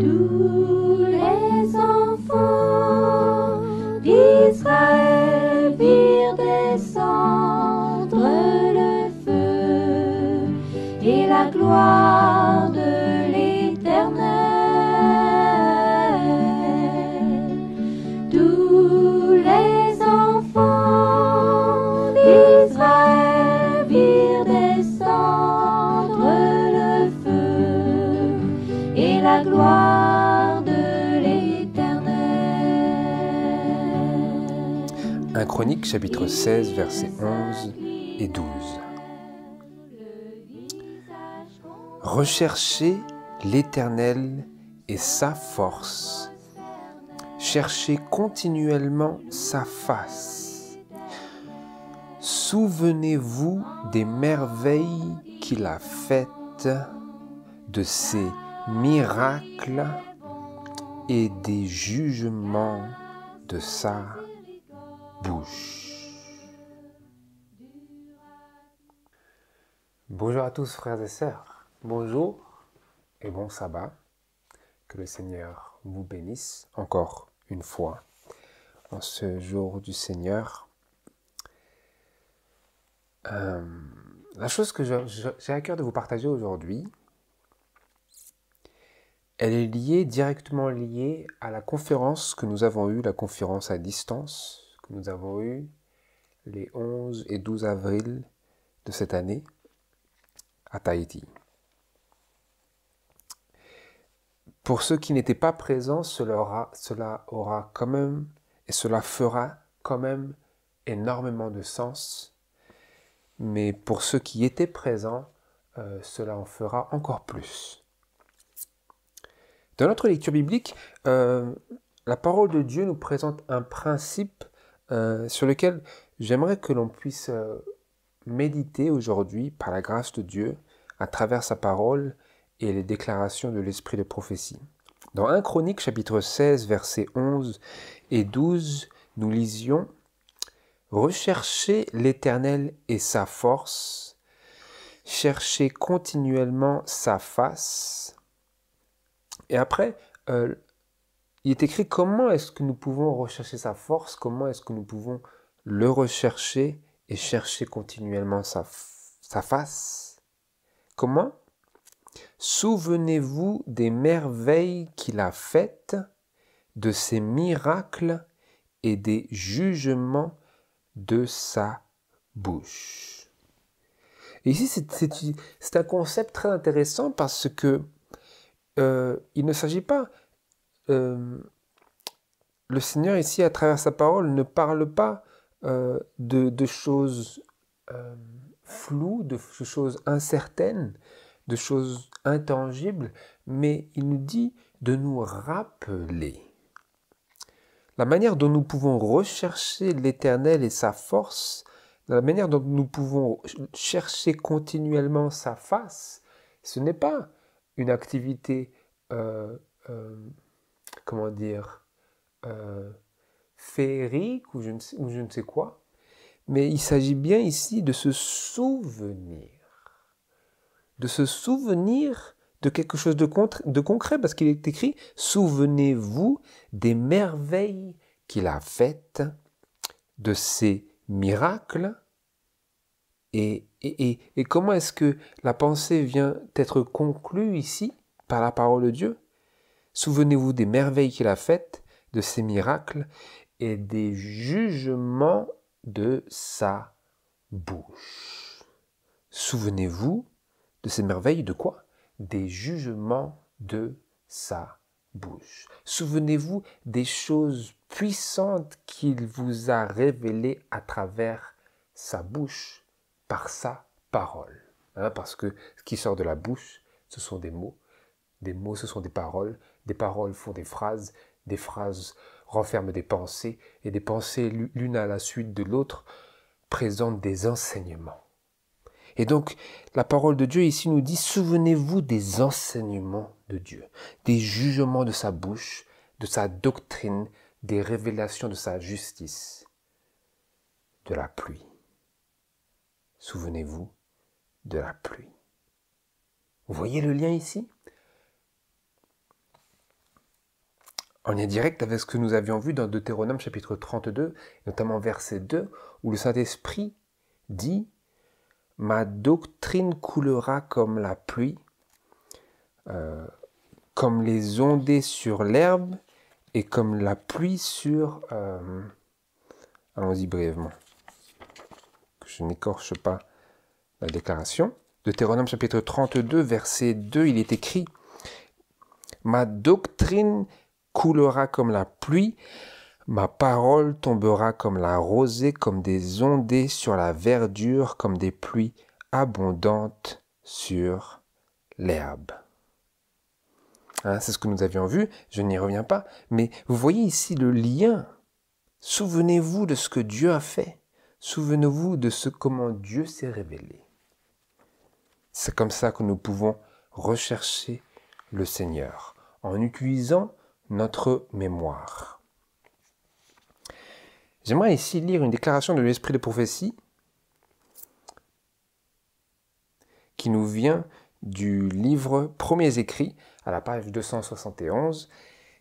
Tous les enfants d'Israël virent descendre le feu et la gloire. Chronique, chapitre 16 versets 11 et 12. Recherchez l'Éternel et sa force. Cherchez continuellement sa face. Souvenez-vous des merveilles qu'il a faites, de ses miracles et des jugements de sa bouche. Bonjour à tous frères et sœurs, bonjour et bon sabbat. Que le Seigneur vous bénisse encore une fois en ce jour du Seigneur. Euh, la chose que j'ai à cœur de vous partager aujourd'hui, elle est liée, directement liée à la conférence que nous avons eue, la conférence à distance, nous avons eu les 11 et 12 avril de cette année à Tahiti. Pour ceux qui n'étaient pas présents, cela aura, quand même et cela fera quand même énormément de sens. Mais pour ceux qui étaient présents, euh, cela en fera encore plus. Dans notre lecture biblique, euh, la parole de Dieu nous présente un principe euh, sur lequel j'aimerais que l'on puisse euh, méditer aujourd'hui par la grâce de Dieu à travers sa parole et les déclarations de l'esprit de prophétie. Dans 1 Chronique chapitre 16 versets 11 et 12, nous lisions Recherchez l'Éternel et sa force, cherchez continuellement sa face. Et après, euh, il est écrit comment est-ce que nous pouvons rechercher sa force, comment est-ce que nous pouvons le rechercher et chercher continuellement sa, face. Comment Souvenez-vous des merveilles qu'il a faites, de ses miracles et des jugements de sa bouche. ici, c'est un concept très intéressant parce que euh, il ne s'agit pas euh, le Seigneur ici, à travers sa parole, ne parle pas euh, de, choses euh, floues, de choses incertaines, de choses intangibles, mais il nous dit de nous rappeler. La manière dont nous pouvons rechercher l'Éternel et sa force, la manière dont nous pouvons chercher continuellement sa face, ce n'est pas une activité comment dire, euh, féerique ou je, ne sais, quoi, mais il s'agit bien ici de se souvenir, de se souvenir de quelque chose de, concret, parce qu'il est écrit, souvenez-vous des merveilles qu'il a faites, de ses miracles, et, comment est-ce que la pensée vient d'être conclue ici par la parole de Dieu Souvenez-vous des merveilles qu'il a faites, de ses miracles et des jugements de sa bouche. Souvenez-vous de ces merveilles de quoi Des jugements de sa bouche. Souvenez-vous des choses puissantes qu'il vous a révélées à travers sa bouche, par sa parole. Hein, parce que ce qui sort de la bouche, ce sont des mots. Des mots, ce sont des paroles. Des paroles font des phrases, des phrases renferment des pensées, et des pensées, l'une à la suite de l'autre, présentent des enseignements. Et donc, la parole de Dieu ici nous dit, souvenez-vous des enseignements de Dieu, des jugements de sa bouche, de sa doctrine, des révélations de sa justice, de la pluie. Souvenez-vous de la pluie. Vous voyez le lien ici en lien direct avec ce que nous avions vu dans Deutéronome chapitre 32, notamment verset 2, où le Saint-Esprit dit Ma doctrine coulera comme la pluie, euh, comme les ondées sur l'herbe et comme la pluie sur. Euh, Allons-y brièvement. Que je n'écorche pas la déclaration. Deutéronome chapitre 32, verset 2, il est écrit Ma doctrine coulera comme la pluie, ma parole tombera comme la rosée, comme des ondées sur la verdure, comme des pluies abondantes sur l'herbe. Hein, c'est ce que nous avions vu, je n'y reviens pas, mais vous voyez ici le lien. Souvenez-vous de ce que Dieu a fait. Souvenez-vous de ce comment Dieu s'est révélé. C'est comme ça que nous pouvons rechercher le Seigneur, en utilisant notre mémoire. J'aimerais ici lire une déclaration de l'esprit de prophétie qui nous vient du livre Premiers écrits à la page 271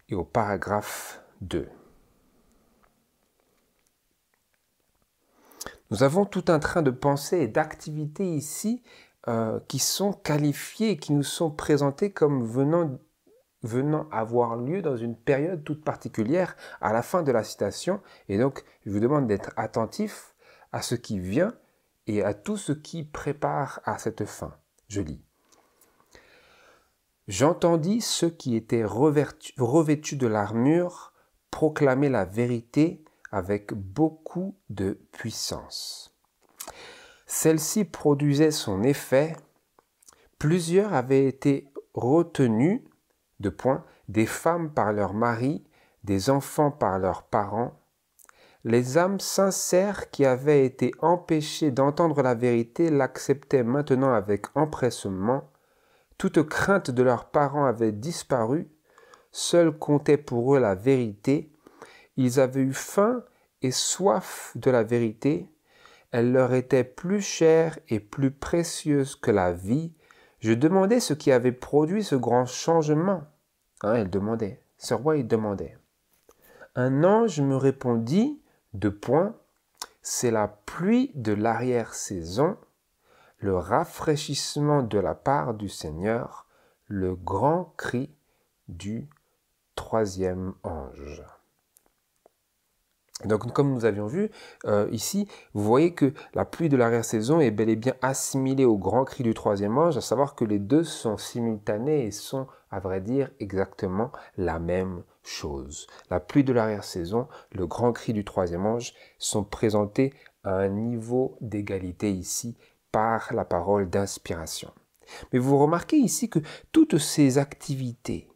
et au paragraphe 2. Nous avons tout un train de pensées et d'activités ici euh, qui sont qualifiées et qui nous sont présentées comme venant venant avoir lieu dans une période toute particulière à la fin de la citation. Et donc, je vous demande d'être attentif à ce qui vient et à tout ce qui prépare à cette fin. Je lis. J'entendis ceux qui étaient revêtus de l'armure proclamer la vérité avec beaucoup de puissance. Celle-ci produisait son effet. Plusieurs avaient été retenus de points, des femmes par leurs maris, des enfants par leurs parents, les âmes sincères qui avaient été empêchées d'entendre la vérité l'acceptaient maintenant avec empressement, toute crainte de leurs parents avait disparu, seul comptait pour eux la vérité, ils avaient eu faim et soif de la vérité, elle leur était plus chère et plus précieuse que la vie, je demandais ce qui avait produit ce grand changement. Hein, elle demandait. Ce roi, il demandait. Un ange me répondit, de point, c'est la pluie de l'arrière-saison, le rafraîchissement de la part du Seigneur, le grand cri du troisième ange. Donc comme nous avions vu euh, ici, vous voyez que la pluie de l'arrière-saison est bel et bien assimilée au grand cri du troisième ange, à savoir que les deux sont simultanés et sont à vrai dire, exactement la même chose. La pluie de l'arrière-saison, le grand cri du troisième ange sont présentés à un niveau d'égalité ici par la parole d'inspiration. Mais vous remarquez ici que toutes ces activités,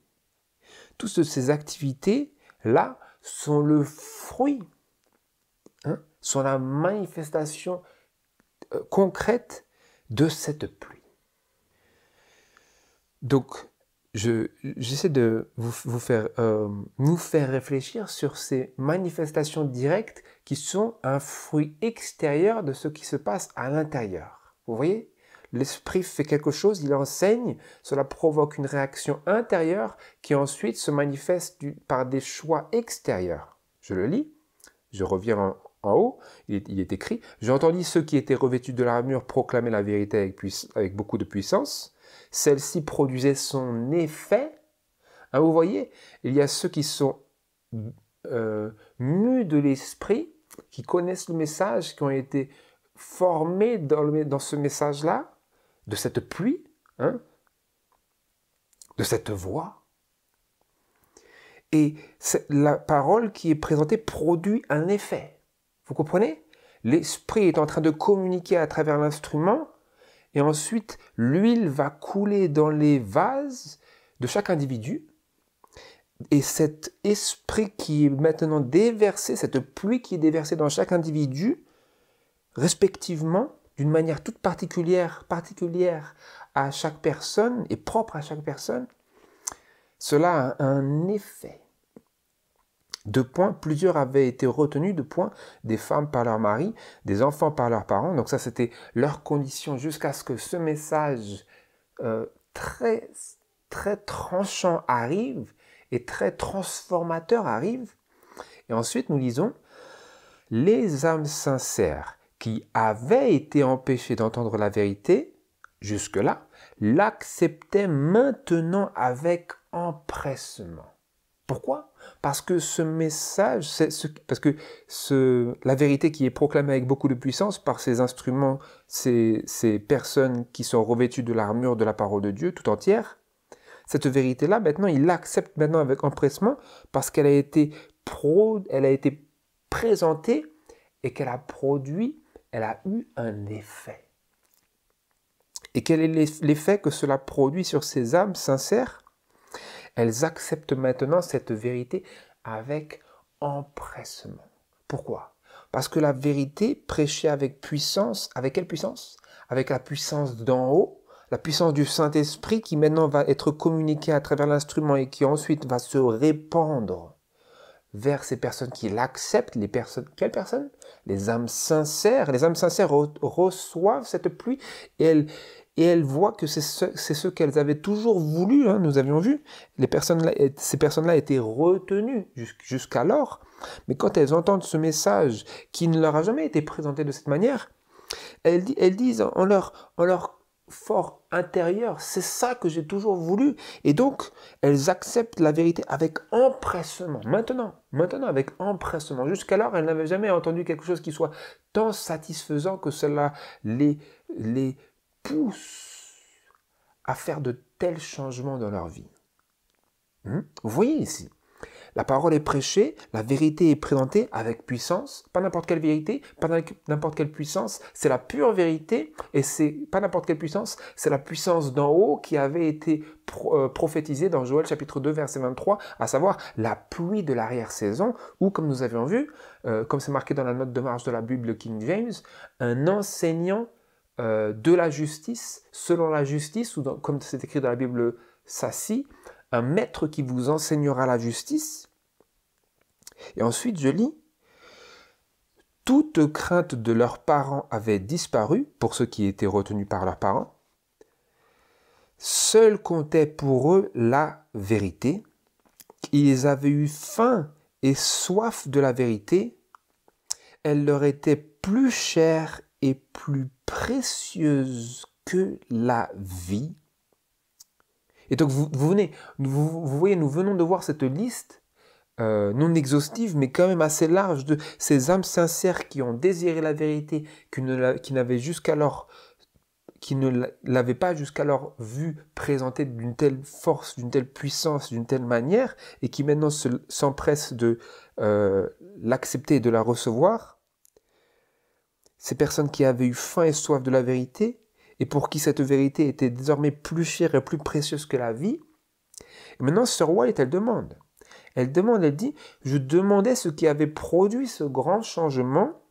toutes ces activités-là sont le fruit, hein, sont la manifestation euh, concrète de cette pluie. Donc, j'essaie de vous, faire, euh, nous faire réfléchir sur ces manifestations directes qui sont un fruit extérieur de ce qui se passe à l'intérieur. Vous voyez L'esprit fait quelque chose, il enseigne, cela provoque une réaction intérieure qui ensuite se manifeste par des choix extérieurs. Je le lis, je reviens en, haut, il est, écrit, « J'ai écrit, j'entendis ceux qui étaient revêtus de l'armure proclamer la vérité avec, avec beaucoup de puissance celle-ci produisait son effet. Ah, vous voyez, il y a ceux qui sont euh, mus de l'esprit, qui connaissent le message, qui ont été formés dans, ce message-là, de cette pluie, hein, de cette voix. Et la parole qui est présentée produit un effet. Vous comprenez L'esprit est en train de communiquer à travers l'instrument et ensuite, l'huile va couler dans les vases de chaque individu. Et cet esprit qui est maintenant déversé, cette pluie qui est déversée dans chaque individu, respectivement, d'une manière toute particulière, particulière à chaque personne et propre à chaque personne, cela a un effet deux points, plusieurs avaient été retenus de points, des femmes par leur mari, des enfants par leurs parents. Donc ça, c'était leur condition jusqu'à ce que ce message euh, très, très tranchant arrive et très transformateur arrive. Et ensuite, nous lisons, les âmes sincères qui avaient été empêchées d'entendre la vérité jusque-là, l'acceptaient maintenant avec empressement. Pourquoi Parce que ce message, parce que la vérité qui est proclamée avec beaucoup de puissance par ces instruments, ces, ces personnes qui sont revêtues de l'armure de la parole de Dieu tout entière, cette vérité-là, maintenant, il l'accepte maintenant avec empressement parce qu'elle a été elle a été présentée et qu'elle a produit, elle a eu un effet. Et quel est l'effet que cela produit sur ces âmes sincères elles acceptent maintenant cette vérité avec empressement. Pourquoi Parce que la vérité prêchée avec puissance, avec quelle puissance Avec la puissance d'en haut, la puissance du Saint-Esprit qui maintenant va être communiquée à travers l'instrument et qui ensuite va se répandre vers ces personnes qui l'acceptent, les personnes, quelles personnes Les âmes sincères. Les âmes sincères reçoivent cette pluie et elles, et elles voient que c'est ce, ce qu'elles avaient toujours voulu, hein, nous avions vu, les personnes ces personnes-là étaient retenues jusqu'alors, mais quand elles entendent ce message qui ne leur a jamais été présenté de cette manière, elles, elles disent en leur, en leur fort intérieur, c'est ça que j'ai toujours voulu, et donc elles acceptent la vérité avec empressement, maintenant, maintenant avec empressement. Jusqu'alors, elles n'avaient jamais entendu quelque chose qui soit tant satisfaisant que cela les... les poussent à faire de tels changements dans leur vie. Hmm? Vous voyez ici, la parole est prêchée, la vérité est présentée avec puissance, pas n'importe quelle vérité, pas n'importe quelle puissance, c'est la pure vérité et c'est pas n'importe quelle puissance, c'est la puissance d'en haut qui avait été euh, prophétisée dans Joël chapitre 2 verset 23, à savoir la pluie de l'arrière-saison ou comme nous avions vu, euh, comme c'est marqué dans la note de marge de la Bible King James, un enseignant euh, de la justice, selon la justice, ou comme c'est écrit dans la Bible s'assit un maître qui vous enseignera la justice. Et ensuite, je lis, toute crainte de leurs parents avait disparu, pour ceux qui étaient retenus par leurs parents. Seul comptait pour eux la vérité. Ils avaient eu faim et soif de la vérité. Elle leur était plus chère est plus précieuse que la vie. Et donc vous, venez, vous, voyez, nous venons de voir cette liste euh, non exhaustive, mais quand même assez large de ces âmes sincères qui ont désiré la vérité, qui n'avaient jusqu'alors qui ne l'avait pas jusqu'alors vu présentée d'une telle force, d'une telle puissance, d'une telle manière, et qui maintenant s'empressent de euh, l'accepter et de la recevoir, ces personnes qui avaient eu faim et soif de la vérité, et pour qui cette vérité était désormais plus chère et plus précieuse que la vie. Et maintenant, Sir White, elle demande. Elle demande, elle dit, je demandais ce qui avait produit ce grand changement.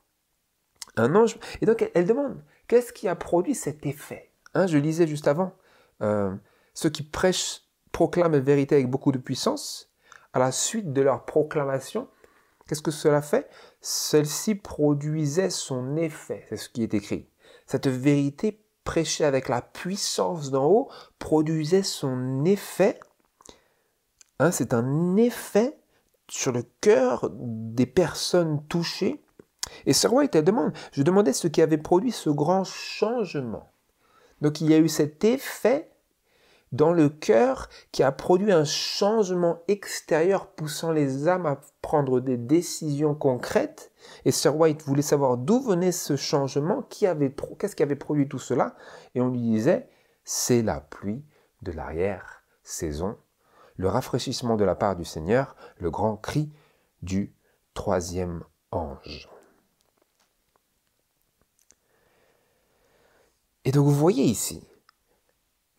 Un ange. Et donc, elle, demande, qu'est-ce qui a produit cet effet hein, Je lisais juste avant, euh, ceux qui prêchent proclament la vérité avec beaucoup de puissance, à la suite de leur proclamation, Qu'est-ce que cela fait Celle-ci produisait son effet, c'est ce qui est écrit. Cette vérité prêchée avec la puissance d'en haut produisait son effet. Hein, c'est un effet sur le cœur des personnes touchées. Et ce roi était demande, je demandais ce qui avait produit ce grand changement. Donc il y a eu cet effet dans le cœur qui a produit un changement extérieur poussant les âmes à prendre des décisions concrètes. Et Sir White voulait savoir d'où venait ce changement, qu'est-ce qui avait produit tout cela. Et on lui disait, c'est la pluie de l'arrière-saison, le rafraîchissement de la part du Seigneur, le grand cri du troisième ange. Et donc vous voyez ici,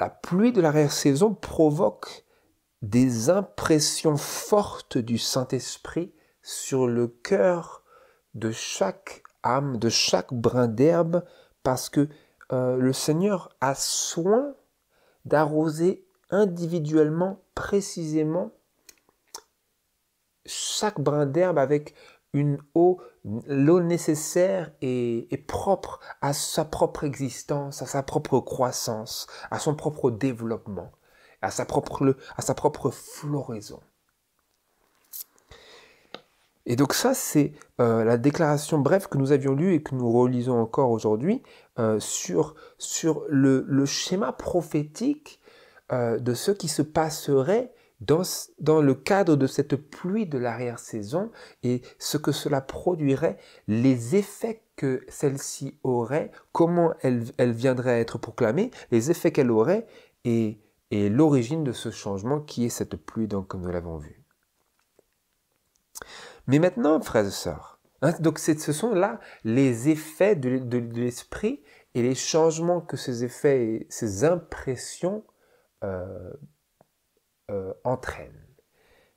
la pluie de l'arrière-saison provoque des impressions fortes du Saint-Esprit sur le cœur de chaque âme, de chaque brin d'herbe, parce que euh, le Seigneur a soin d'arroser individuellement, précisément, chaque brin d'herbe avec une eau, l'eau nécessaire et, propre à sa propre existence, à sa propre croissance, à son propre développement, à sa propre, à sa propre floraison. Et donc ça, c'est euh, la déclaration brève que nous avions lue et que nous relisons encore aujourd'hui euh, sur, le, schéma prophétique euh, de ce qui se passerait dans, le cadre de cette pluie de l'arrière-saison et ce que cela produirait, les effets que celle-ci aurait, comment elle, viendrait être proclamée, les effets qu'elle aurait et, l'origine de ce changement qui est cette pluie, donc, comme nous l'avons vu. Mais maintenant, frères et sœurs, hein, donc ce sont là les effets de, l'esprit et les changements que ces effets, et ces impressions euh, euh, entraîne.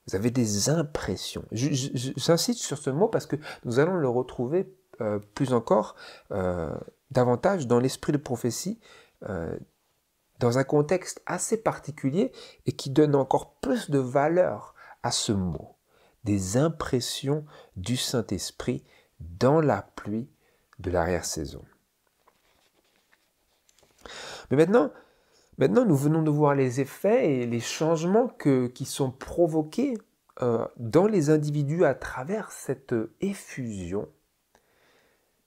Vous avez des impressions. J'insiste sur ce mot parce que nous allons le retrouver euh, plus encore euh, davantage dans l'esprit de prophétie, dans un contexte assez particulier et qui donne encore plus de valeur à ce mot. Des impressions du Saint-Esprit dans la pluie de l'arrière-saison. Mais maintenant, Maintenant, nous venons de voir les effets et les changements qui sont provoqués euh, dans les individus à travers cette effusion.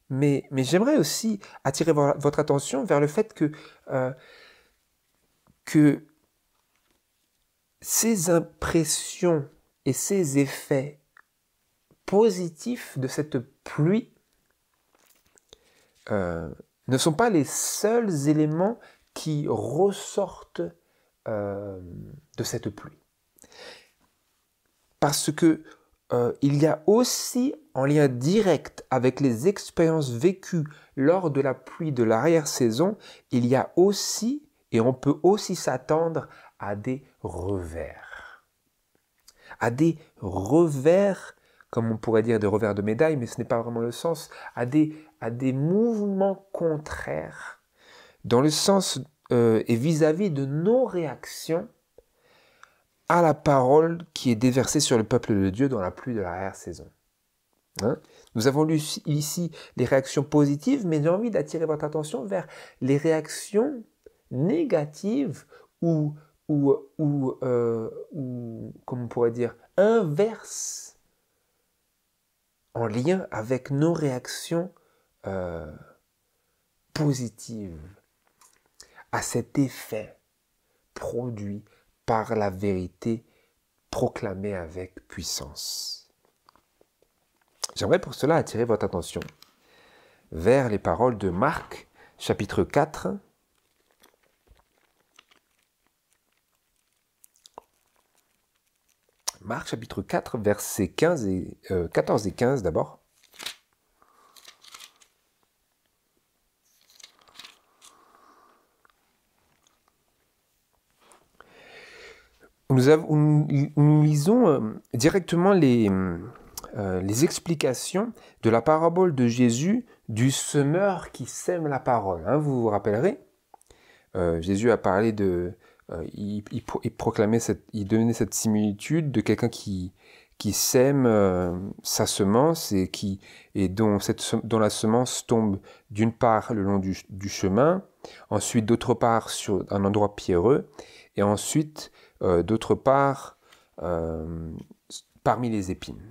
Mais, j'aimerais aussi attirer votre attention vers le fait euh, que, ces impressions et ces effets positifs de cette pluie euh, ne sont pas les seuls éléments qui ressortent euh, de cette pluie. Parce que euh, il y a aussi en lien direct avec les expériences vécues lors de la pluie de l'arrière-saison, il y a aussi, et on peut aussi s'attendre à des revers. À des revers, comme on pourrait dire des revers de médaille, mais ce n'est pas vraiment le sens, à des mouvements contraires dans le sens euh, et vis-à-vis de nos réactions à la parole qui est déversée sur le peuple de Dieu dans la pluie de l'arrière-saison. Hein? Nous avons lu ici les réactions positives, mais j'ai envie d'attirer votre attention vers les réactions négatives ou, ou, ou, euh, on pourrait dire, inverses en lien avec nos réactions euh, positives à cet effet produit par la vérité proclamée avec puissance. J'aimerais pour cela attirer votre attention vers les paroles de Marc chapitre 4. Marc chapitre 4 versets 15 et, 14 euh, et 15 d'abord. nous, lisons euh, directement les, euh, les explications de la parabole de Jésus du semeur qui sème la parole. Hein, vous vous rappellerez, euh, Jésus a parlé de... il, cette, il donnait cette similitude de quelqu'un qui, qui sème sa semence et, qui, et dont, cette, la semence tombe d'une part le long du chemin, ensuite d'autre part sur un endroit pierreux, et ensuite euh, d'autre part, euh, parmi les épines.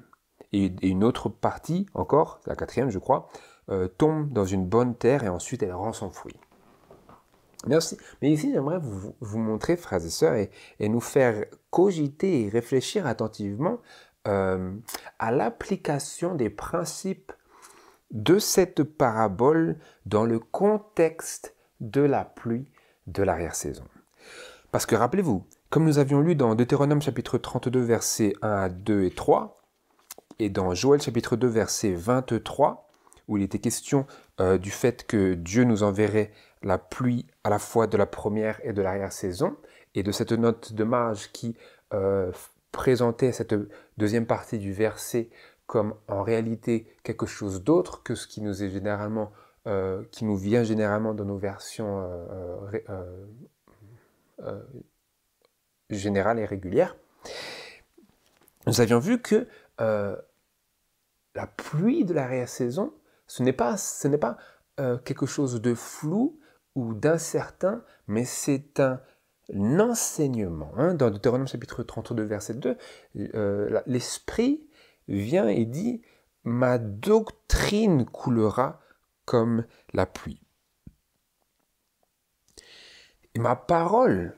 Et, une autre partie, encore, la quatrième je crois, euh, tombe dans une bonne terre et ensuite elle rend son fruit. Merci. Mais ici, j'aimerais vous, montrer, frères et sœurs, et, nous faire cogiter et réfléchir attentivement à l'application des principes de cette parabole dans le contexte de la pluie de l'arrière-saison. Parce que rappelez-vous, comme nous avions lu dans Deutéronome chapitre 32 versets 1 à 2 et 3, et dans Joël chapitre 2 verset 23, où il était question euh, du fait que Dieu nous enverrait la pluie à la fois de la première et de l'arrière-saison, et de cette note de marge qui euh, présentait cette deuxième partie du verset comme en réalité quelque chose d'autre que ce qui nous est généralement, euh, qui nous vient généralement dans nos versions générale et régulière, nous avions vu que euh, la pluie de la saison, ce n'est pas, ce n'est pas euh, quelque chose de flou ou d'incertain, mais c'est un enseignement. Hein. Dans Deutéronome chapitre 32, verset 2, euh, l'Esprit vient et dit, ma doctrine coulera comme la pluie. Et ma parole,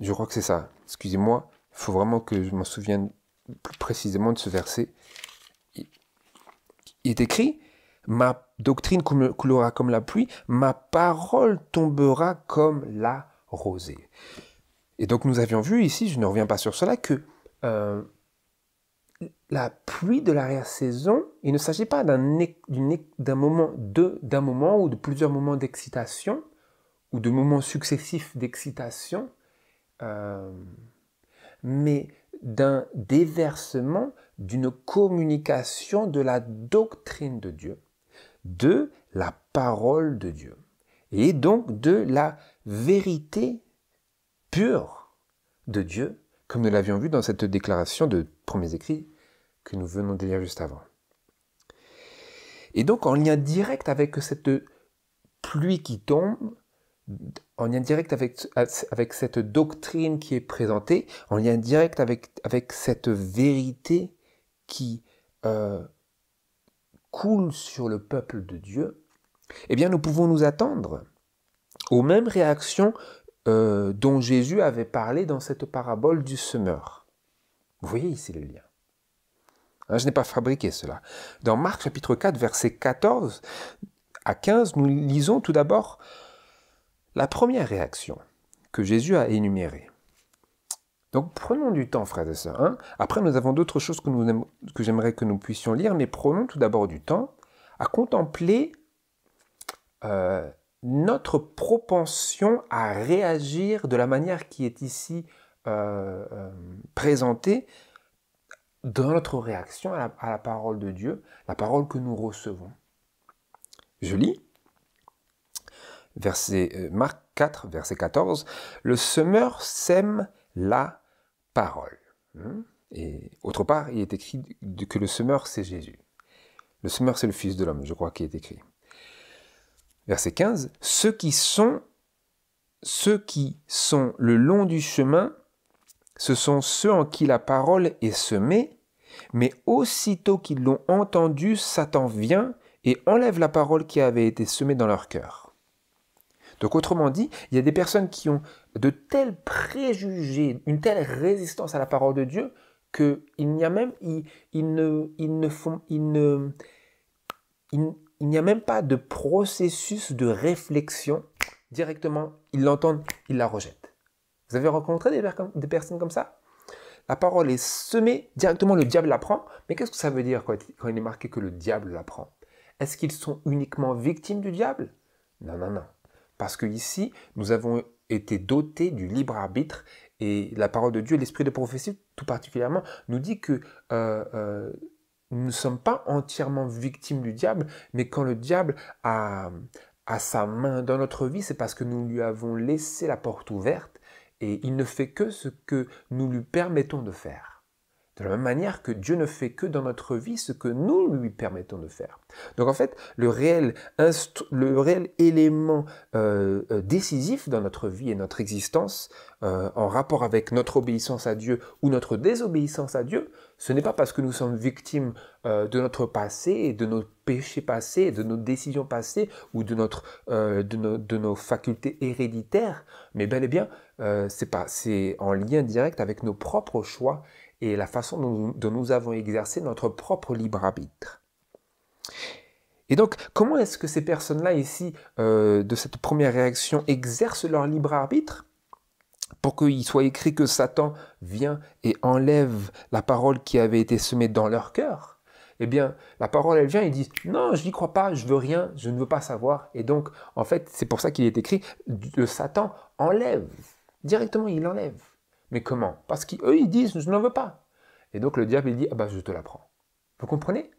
je crois que c'est ça, excusez-moi, il faut vraiment que je m'en souvienne plus précisément de ce verset. Il est écrit Ma doctrine coulera comme la pluie, ma parole tombera comme la rosée. Et donc nous avions vu ici, je ne reviens pas sur cela, que euh, la pluie de l'arrière-saison, il ne s'agit pas d'un moment, d'un moment ou de plusieurs moments d'excitation, ou de moments successifs d'excitation, euh, mais d'un déversement, d'une communication de la doctrine de Dieu, de la parole de Dieu, et donc de la vérité pure de Dieu, comme nous l'avions vu dans cette déclaration de premiers écrits que nous venons de lire juste avant. Et donc en lien direct avec cette pluie qui tombe, en lien direct avec, cette doctrine qui est présentée, en lien direct avec, cette vérité qui euh, coule sur le peuple de Dieu, eh bien nous pouvons nous attendre aux mêmes réactions euh, dont Jésus avait parlé dans cette parabole du semeur. Vous voyez ici le lien. Hein, je n'ai pas fabriqué cela. Dans Marc chapitre 4, verset 14 à 15, nous lisons tout d'abord la première réaction que Jésus a énumérée. Donc prenons du temps, frères et sœurs. Hein. Après, nous avons d'autres choses que, que j'aimerais que nous puissions lire, mais prenons tout d'abord du temps à contempler euh, notre propension à réagir de la manière qui est ici euh, euh, présentée dans notre réaction à la parole de Dieu, la parole que nous recevons. Je lis verset, euh, Marc 4, verset 14, le semeur sème la parole. Hein et autre part, il est écrit que le semeur, c'est Jésus. Le semeur, c'est le Fils de l'homme, je crois qu'il est écrit. Verset 15, ceux qui sont, ceux qui sont le long du chemin, ce sont ceux en qui la parole est semée, mais aussitôt qu'ils l'ont entendue, Satan vient et enlève la parole qui avait été semée dans leur cœur. Donc autrement dit, il y a des personnes qui ont de tels préjugés, une telle résistance à la parole de Dieu, qu'il n'y a même, ne, font, il n'y a même pas de processus de réflexion. Directement, ils l'entendent, ils la rejettent. Vous avez rencontré des, personnes comme ça La parole est semée, directement le diable la prend. Mais qu'est-ce que ça veut dire quand, quand il est marqué que le diable la prend Est-ce qu'ils sont uniquement victimes du diable Non, non, non. Parce que ici, nous avons été dotés du libre arbitre et la parole de Dieu, et l'esprit de prophétie tout particulièrement, nous dit que euh, euh, nous ne sommes pas entièrement victimes du diable, mais quand le diable a sa main dans notre vie, c'est parce que nous lui avons laissé la porte ouverte et il ne fait que ce que nous lui permettons de faire. De la même manière que Dieu ne fait que dans notre vie ce que nous lui permettons de faire. Donc en fait, le réel, élément euh, euh, décisif dans notre vie et notre existence, euh, en rapport avec notre obéissance à Dieu ou notre désobéissance à Dieu, ce n'est pas parce que nous sommes victimes de notre passé de nos péchés passés, de nos décisions passées ou de, de, nos facultés héréditaires, mais bel et bien, c'est en lien direct avec nos propres choix et la façon dont nous, avons exercé notre propre libre arbitre. Et donc, comment est-ce que ces personnes-là ici, euh, de cette première réaction, exercent leur libre arbitre pour qu'il soit écrit que Satan vient et enlève la parole qui avait été semée dans leur cœur Eh bien, la parole, elle vient et dit non, je n'y crois pas, je veux rien, je ne veux pas savoir. Et donc, en fait, c'est pour ça qu'il est écrit, Satan enlève. Directement, il enlève. Mais comment Parce qu'eux, ils disent, je n'en veux pas. Et donc le diable, il dit, ah bah, je te la prends. Vous comprenez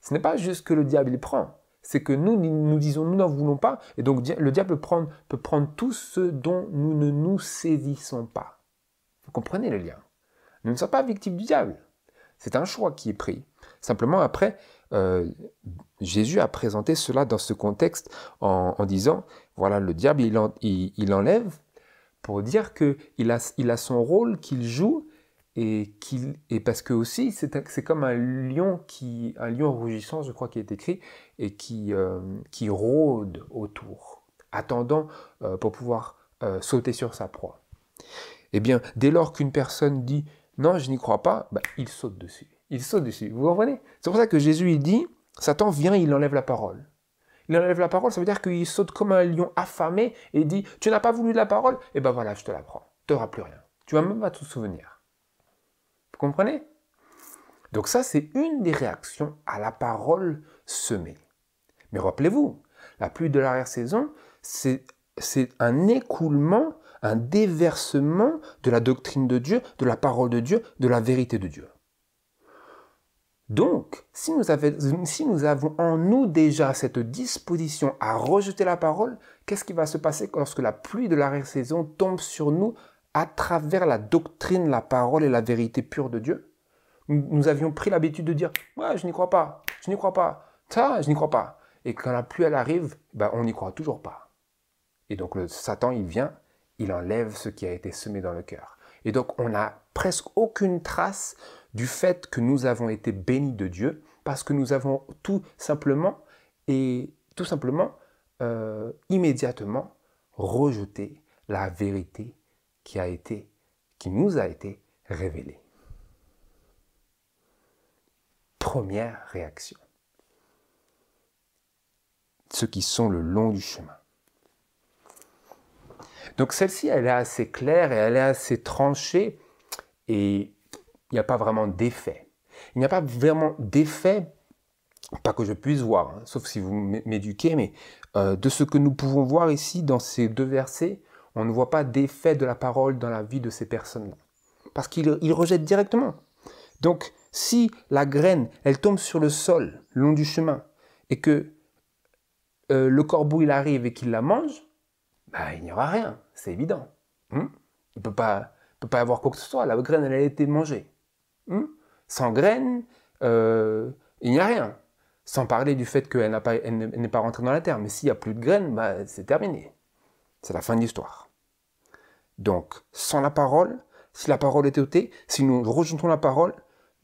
Ce n'est pas juste que le diable, il prend. C'est que nous, nous disons, nous n'en voulons pas. Et donc le diable prend, peut prendre tout ce dont nous ne nous saisissons pas. Vous comprenez le lien Nous ne sommes pas victimes du diable. C'est un choix qui est pris. Simplement, après, euh, Jésus a présenté cela dans ce contexte en, disant, voilà, le diable, il, il enlève pour dire qu'il a, il a son rôle qu'il joue et, parce que aussi c'est comme un lion qui un lion rougissant je crois qui est écrit et qui, euh, rôde autour attendant euh, pour pouvoir euh, sauter sur sa proie Eh bien dès lors qu'une personne dit non je n'y crois pas bah, il saute dessus il saute dessus vous comprenez c'est pour ça que Jésus il dit Satan vient il enlève la parole il enlève la parole, ça veut dire qu'il saute comme un lion affamé et dit Tu n'as pas voulu de la parole Et eh ben voilà, je te la prends. Tu n'auras plus rien. Tu vas même pas te souvenir. Vous comprenez Donc, ça, c'est une des réactions à la parole semée. Mais rappelez-vous, la pluie de l'arrière-saison, c'est un écoulement, un déversement de la doctrine de Dieu, de la parole de Dieu, de la vérité de Dieu. Donc, si nous, avons en nous déjà cette disposition à rejeter la parole, qu'est-ce qui va se passer lorsque la pluie de la saison tombe sur nous à travers la doctrine, la parole et la vérité pure de Dieu Nous, avions pris l'habitude de dire « Ouais, je n'y crois pas, je n'y crois pas, ça, je n'y crois pas. » Et quand la pluie, elle arrive, ben, on n'y croit toujours pas. Et donc, le Satan, il vient, il enlève ce qui a été semé dans le cœur. Et donc, on n'a presque aucune trace du fait que nous avons été bénis de Dieu, parce que nous avons tout simplement et tout simplement euh, immédiatement rejeté la vérité qui a été, qui nous a été révélée. Première réaction. Ceux qui sont le long du chemin. Donc celle-ci, elle est assez claire et elle est assez tranchée. Et il n'y a pas vraiment d'effet. Il n'y a pas vraiment d'effet, pas que je puisse voir, hein, sauf si vous m'éduquez, mais euh, de ce que nous pouvons voir ici dans ces deux versets, on ne voit pas d'effet de la parole dans la vie de ces personnes-là. Parce qu'ils rejettent directement. Donc, si la graine, elle tombe sur le sol, le long du chemin, et que euh, le corbeau, il arrive et qu'il la mange, bah, il n'y aura rien, c'est évident. Hmm? il ne peut pas, peut pas avoir quoi que ce soit, la graine, elle a été mangée. Hein? sans graines, euh, il n'y a rien. Sans parler du fait qu'elle n'est pas, elle pas rentrée dans la terre. Mais s'il n'y a plus de graines, bah, c'est terminé. C'est la fin de l'histoire. Donc, sans la parole, si la parole était ôtée, si nous rejetons la parole,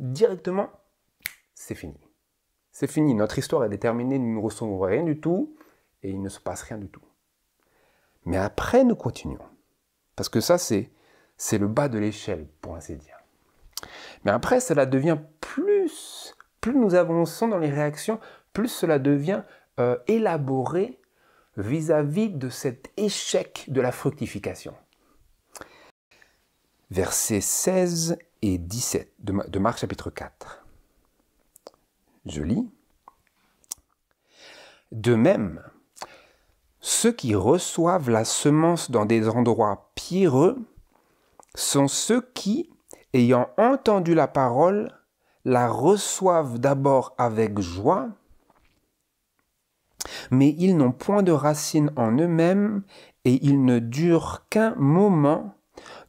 directement, c'est fini. C'est fini, notre histoire est déterminée, nous ne recevons rien du tout et il ne se passe rien du tout. Mais après, nous continuons. Parce que ça, c'est le bas de l'échelle, pour ainsi dire. Mais après, cela devient plus, plus nous avançons dans les réactions, plus cela devient euh, élaboré vis-à-vis de cet échec de la fructification. Versets 16 et 17 de, de Marc chapitre 4. Je lis. De même, ceux qui reçoivent la semence dans des endroits pierreux sont ceux qui, ayant entendu la parole, la reçoivent d'abord avec joie, mais ils n'ont point de racine en eux-mêmes et ils ne durent qu'un moment,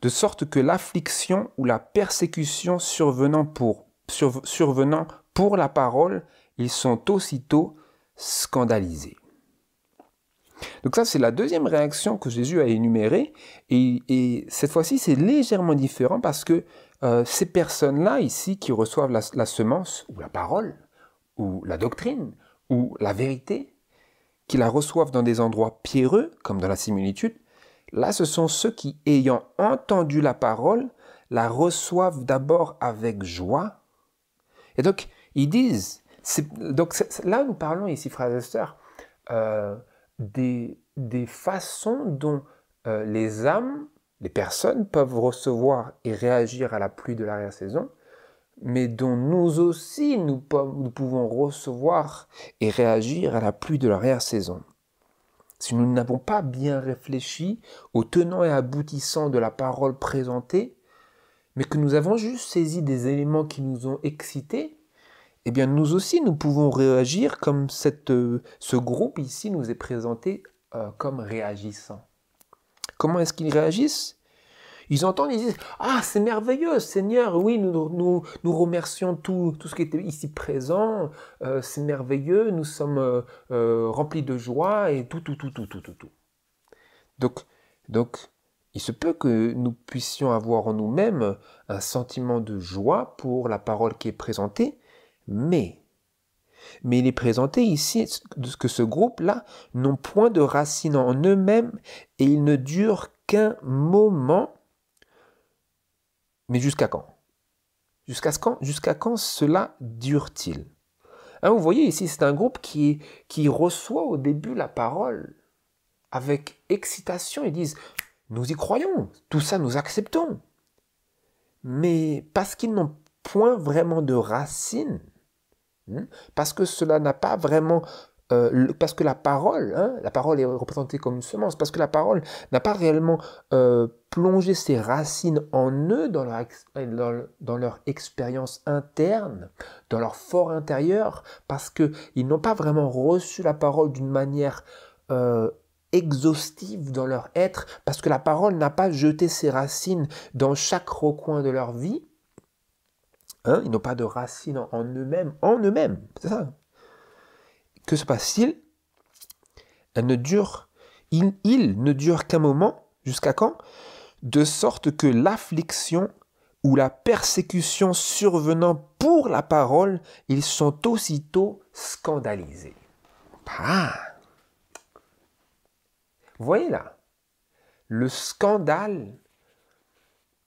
de sorte que l'affliction ou la persécution survenant pour, survenant pour la parole, ils sont aussitôt scandalisés. Donc ça, c'est la deuxième réaction que Jésus a énumérée, et cette fois-ci, c'est légèrement différent parce que euh, ces personnes-là ici qui reçoivent la, semence ou la parole ou la doctrine ou la vérité, qui la reçoivent dans des endroits pierreux, comme dans la similitude, là ce sont ceux qui, ayant entendu la parole, la reçoivent d'abord avec joie. Et donc, ils disent, donc là nous parlons ici, frères euh, des, façons dont euh, les âmes les personnes peuvent recevoir et réagir à la pluie de l'arrière-saison, mais dont nous aussi nous, pouvons recevoir et réagir à la pluie de l'arrière-saison. Si nous n'avons pas bien réfléchi aux tenants et aboutissants de la parole présentée, mais que nous avons juste saisi des éléments qui nous ont excités, eh bien nous aussi nous pouvons réagir comme euh, ce groupe ici nous est présenté euh, comme réagissant. Comment est-ce qu'ils réagissent Ils entendent, ils disent Ah, c'est merveilleux, Seigneur, oui, nous, nous, remercions tout, tout ce qui était ici présent, euh, c'est merveilleux, nous sommes euh, euh, remplis de joie et tout, tout, tout, tout, tout, tout, tout. Donc, donc, il se peut que nous puissions avoir en nous-mêmes un sentiment de joie pour la parole qui est présentée, mais mais il est présenté ici que ce groupe-là n'ont point de racines en eux-mêmes et ils ne durent qu'un moment. Mais jusqu'à quand Jusqu'à quand, cela dure-t-il hein, Vous voyez ici, c'est un groupe qui, qui reçoit au début la parole avec excitation. Ils disent, nous y croyons, tout ça nous acceptons. Mais parce qu'ils n'ont point vraiment de racines, Hein, parce que cela n'a pas vraiment euh, parce que la parole, hein, la parole est représentée comme une semence, parce que la parole n'a pas réellement euh, plongé ses racines en eux, dans leur, dans, leur expérience interne, dans leur fort intérieur, parce qu'ils n'ont pas vraiment reçu la parole d'une manière euh, exhaustive dans leur être, parce que la parole n'a pas jeté ses racines dans chaque recoin de leur vie, Hein, ils n'ont pas de racines en eux-mêmes, en eux-mêmes, c'est ça. Hein. Que se passe-t-il Elle ne dure, il, ne dure qu'un moment, jusqu'à quand De sorte que l'affliction ou la persécution survenant pour la parole, ils sont aussitôt scandalisés. Ah voyez là, le scandale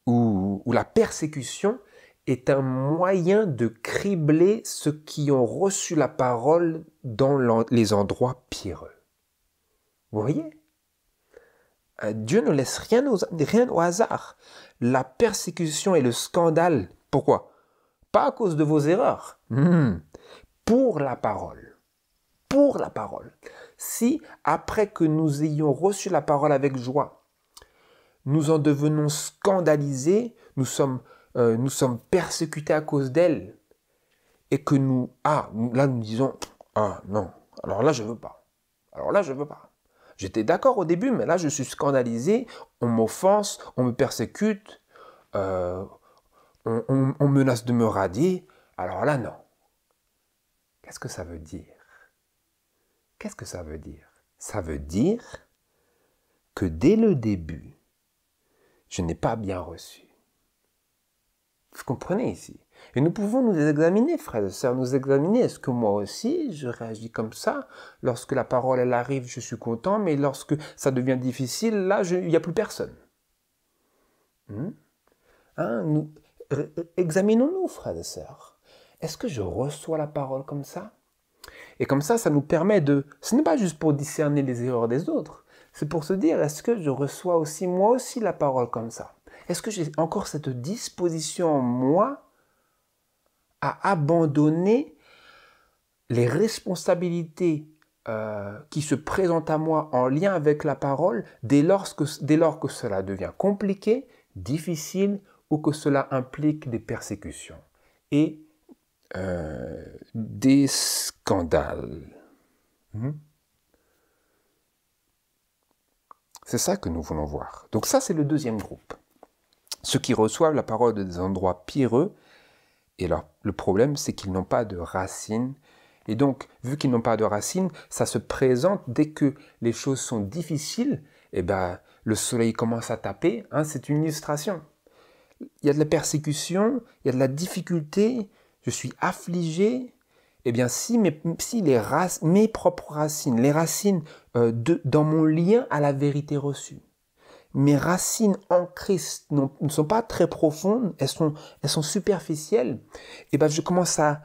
ou la persécution est un moyen de cribler ceux qui ont reçu la parole dans les endroits pireux. Vous voyez euh, Dieu ne laisse rien au, hasard. La persécution et le scandale, pourquoi Pas à cause de vos erreurs, hmm. pour la parole. Pour la parole. Si, après que nous ayons reçu la parole avec joie, nous en devenons scandalisés, nous sommes euh, nous sommes persécutés à cause d'elle, et que nous, ah, là nous disons, ah non, alors là je veux pas, alors là je veux pas. J'étais d'accord au début, mais là je suis scandalisé, on m'offense, on me persécute, euh, on menace de me radier, alors là non. Qu'est-ce que ça veut dire Qu'est-ce que ça veut dire Ça veut dire que dès le début, je n'ai pas bien reçu. Vous comprenez ici Et nous pouvons nous examiner, frères et sœurs, nous examiner. Est-ce que moi aussi, je réagis comme ça Lorsque la parole, elle arrive, je suis content, mais lorsque ça devient difficile, là, il n'y a plus personne. Hmm? Hein, nous, examinons-nous, frères et sœurs. Est-ce que je reçois la parole comme ça Et comme ça, ça nous permet de... Ce n'est pas juste pour discerner les erreurs des autres, c'est pour se dire, est-ce que je reçois aussi moi aussi la parole comme ça est-ce que j'ai encore cette disposition en moi à abandonner les responsabilités euh, qui se présentent à moi en lien avec la parole dès lors, que, dès lors que cela devient compliqué, difficile ou que cela implique des persécutions et euh, des scandales. Hmm? C'est ça que nous voulons voir. Donc ça, c'est le deuxième groupe. Ceux qui reçoivent la parole des endroits pireux, et alors le problème c'est qu'ils n'ont pas de racines, et donc vu qu'ils n'ont pas de racines, ça se présente dès que les choses sont difficiles, et eh ben le soleil commence à taper, hein, c'est une illustration. Il y a de la persécution, il y a de la difficulté, je suis affligé, eh bien, si, mes, si les mes propres racines, les racines euh, de, dans mon lien à la vérité reçue, mes racines en Christ ne sont pas très profondes, elles sont, superficielles, et eh ben je commence à,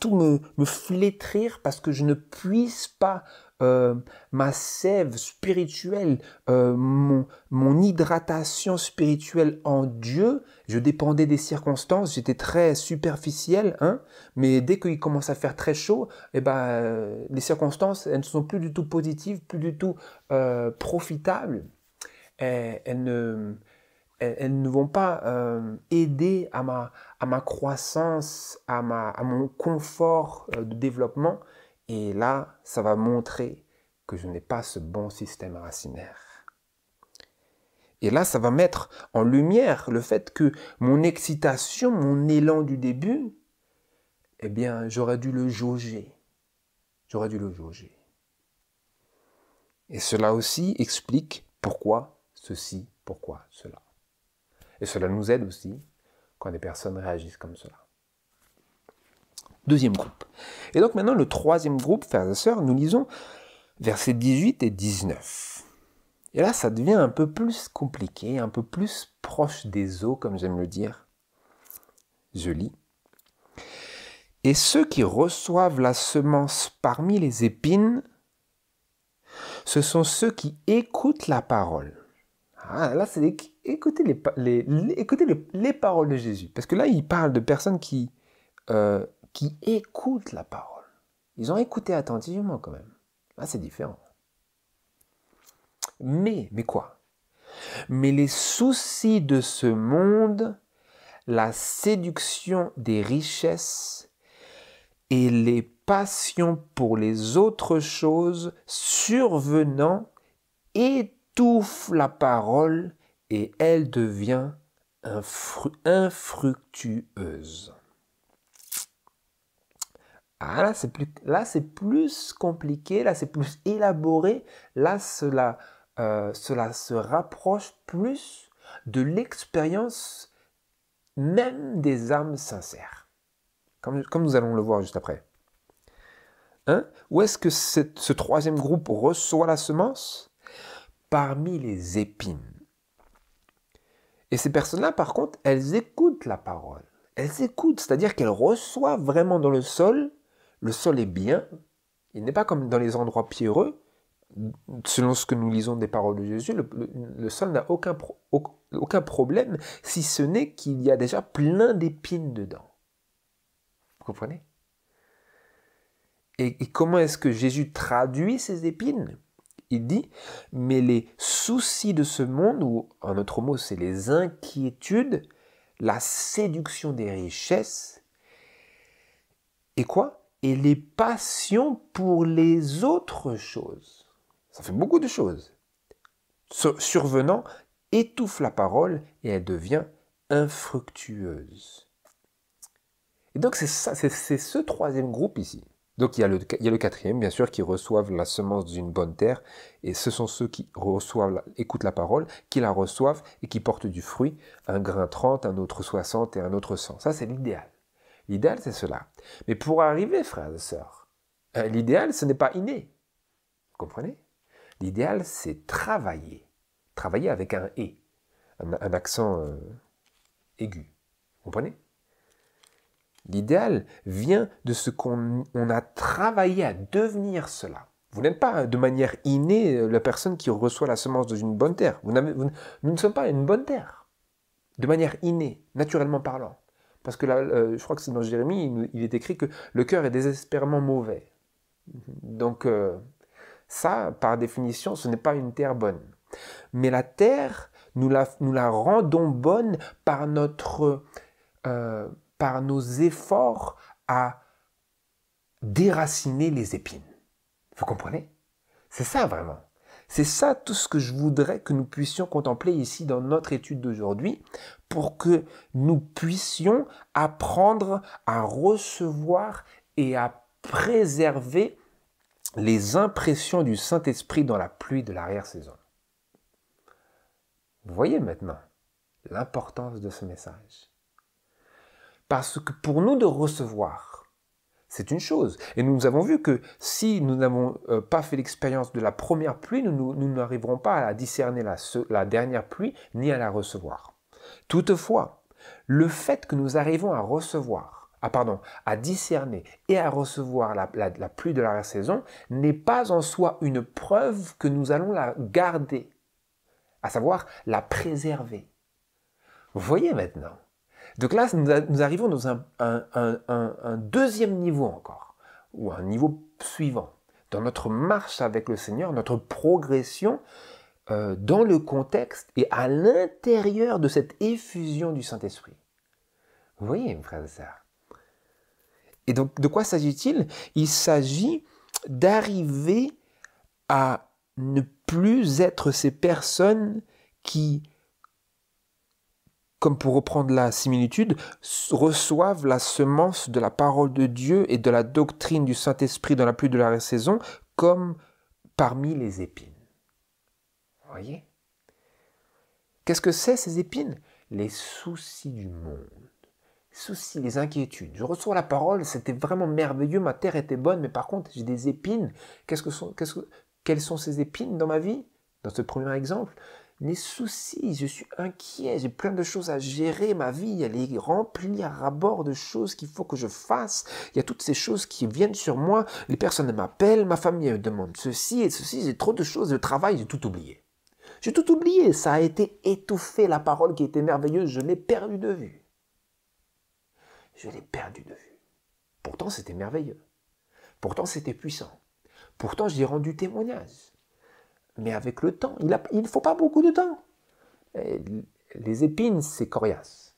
tout me, flétrir parce que je ne puisse pas euh, ma sève spirituelle, euh, mon, hydratation spirituelle en Dieu. Je dépendais des circonstances, j'étais très superficiel, hein, mais dès qu'il commence à faire très chaud, et eh ben, les circonstances, elles ne sont plus du tout positives, plus du tout euh, profitables elles, ne, vont pas euh, aider à ma, à ma croissance, à, ma, à mon confort euh, de développement. Et là, ça va montrer que je n'ai pas ce bon système racinaire. Et là, ça va mettre en lumière le fait que mon excitation, mon élan du début, eh bien, j'aurais dû le jauger. J'aurais dû le jauger. Et cela aussi explique pourquoi ceci, pourquoi cela. Et cela nous aide aussi quand des personnes réagissent comme cela. Deuxième groupe. Et donc maintenant, le troisième groupe, frères et sœurs, nous lisons versets 18 et 19. Et là, ça devient un peu plus compliqué, un peu plus proche des eaux, comme j'aime le dire. Je lis. Et ceux qui reçoivent la semence parmi les épines, ce sont ceux qui écoutent la parole ah, là, c'est écoutez, les, les, paroles de Jésus. Parce que là, il parle de personnes qui, euh, qui écoutent la parole. Ils ont écouté attentivement quand même. Là, c'est différent. Mais, mais quoi Mais les soucis de ce monde, la séduction des richesses et les passions pour les autres choses survenant et la parole et elle devient infructueuse. Ah, là, c'est plus, compliqué, là, c'est plus élaboré, là, cela, euh, cela se rapproche plus de l'expérience même des âmes sincères, comme, nous allons le voir juste après. Hein Où est-ce que ce troisième groupe reçoit la semence parmi les épines. Et ces personnes-là, par contre, elles écoutent la parole. Elles écoutent, c'est-à-dire qu'elles reçoivent vraiment dans le sol. Le sol est bien. Il n'est pas comme dans les endroits pierreux. Selon ce que nous lisons des paroles de Jésus, le, sol n'a aucun, aucun problème, si ce n'est qu'il y a déjà plein d'épines dedans. Vous comprenez et comment est-ce que Jésus traduit ces épines il dit, mais les soucis de ce monde, ou en autre mot, c'est les inquiétudes, la séduction des richesses, et quoi Et les passions pour les autres choses. Ça fait beaucoup de choses. Survenant, étouffe la parole et elle devient infructueuse. Et donc c'est c'est ce troisième groupe ici donc il y, a le, quatrième, bien sûr, qui reçoivent la semence d'une bonne terre, et ce sont ceux qui reçoivent, écoutent la parole, qui la reçoivent et qui portent du fruit, un grain 30, un autre 60 et un autre 100. Ça, c'est l'idéal. L'idéal, c'est cela. Mais pour arriver, frères et sœurs, euh, l'idéal, ce n'est pas inné. Vous comprenez L'idéal, c'est travailler. Travailler avec un « et », un, accent euh, aigu. Vous comprenez L'idéal vient de ce qu'on a travaillé à devenir cela. Vous n'êtes pas de manière innée euh, la personne qui reçoit la semence dans une bonne terre. nous ne sommes pas une bonne terre, de manière innée, naturellement parlant. Parce que là, euh, je crois que c'est dans Jérémie, il, est écrit que le cœur est désespérément mauvais. Donc euh, ça, par définition, ce n'est pas une terre bonne. Mais la terre, nous la, rendons bonne par notre par nos efforts à déraciner les épines. Vous comprenez C'est ça vraiment. C'est ça tout ce que je voudrais que nous puissions contempler ici dans notre étude d'aujourd'hui pour que nous puissions apprendre à recevoir et à préserver les impressions du Saint-Esprit dans la pluie de l'arrière-saison. Vous voyez maintenant l'importance de ce message. Parce que pour nous de recevoir, c'est une chose. Et nous avons vu que si nous n'avons euh, pas fait l'expérience de la première pluie, nous n'arriverons pas à discerner la, la dernière pluie ni à la recevoir. Toutefois, le fait que nous arrivons à recevoir, ah pardon, à discerner et à recevoir la, pluie de la saison n'est pas en soi une preuve que nous allons la garder, à savoir la préserver. voyez maintenant donc là, nous, arrivons dans un, deuxième niveau encore, ou un niveau suivant, dans notre marche avec le Seigneur, notre progression euh, dans le contexte et à l'intérieur de cette effusion du Saint-Esprit. Vous voyez, frères et sœurs Et donc, de quoi sagit Il, Il s'agit d'arriver à ne plus être ces personnes qui comme pour reprendre la similitude, reçoivent la semence de la parole de Dieu et de la doctrine du Saint-Esprit dans la pluie de la saison comme parmi les épines. Vous voyez Qu'est-ce que c'est ces épines Les soucis du monde. Les soucis, les inquiétudes. Je reçois la parole, c'était vraiment merveilleux, ma terre était bonne, mais par contre j'ai des épines. quelles sont ces épines dans ma vie Dans ce premier exemple, les soucis, je suis inquiet, j'ai plein de choses à gérer, ma vie, elle est remplie à rabord de choses qu'il faut que je fasse, il y a toutes ces choses qui viennent sur moi, les personnes m'appellent, ma famille me demande ceci et ceci, j'ai trop de choses, de travail, j'ai tout oublié. J'ai tout oublié, ça a été étouffé, la parole qui était merveilleuse, je l'ai perdue de vue. Je l'ai perdue de vue. Pourtant c'était merveilleux. Pourtant c'était puissant. Pourtant j'ai rendu témoignage mais avec le temps. Il ne faut pas beaucoup de temps. Les épines, c'est coriace.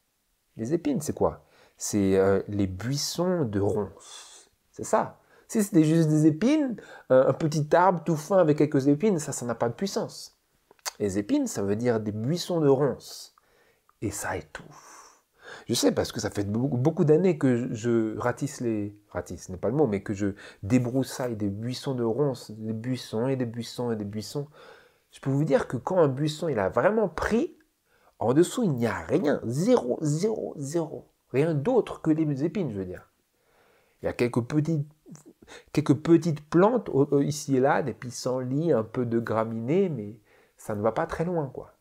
Les épines, c'est quoi C'est euh, les buissons de ronces. C'est ça. Si c'était juste des épines, un petit arbre tout fin avec quelques épines, ça, ça n'a pas de puissance. Les épines, ça veut dire des buissons de ronces. Et ça étouffe. Je sais parce que ça fait beaucoup, d'années que je ratisse les... Ratisse, ce n'est pas le mot, mais que je débroussaille des buissons de ronces, des buissons et des buissons et des buissons. Je peux vous dire que quand un buisson, il a vraiment pris, en dessous, il n'y a rien. Zéro, zéro, zéro. Rien d'autre que les épines, je veux dire. Il y a quelques petites quelques petites plantes euh, ici et là, des pissenlits, un peu de graminées, mais ça ne va pas très loin, quoi.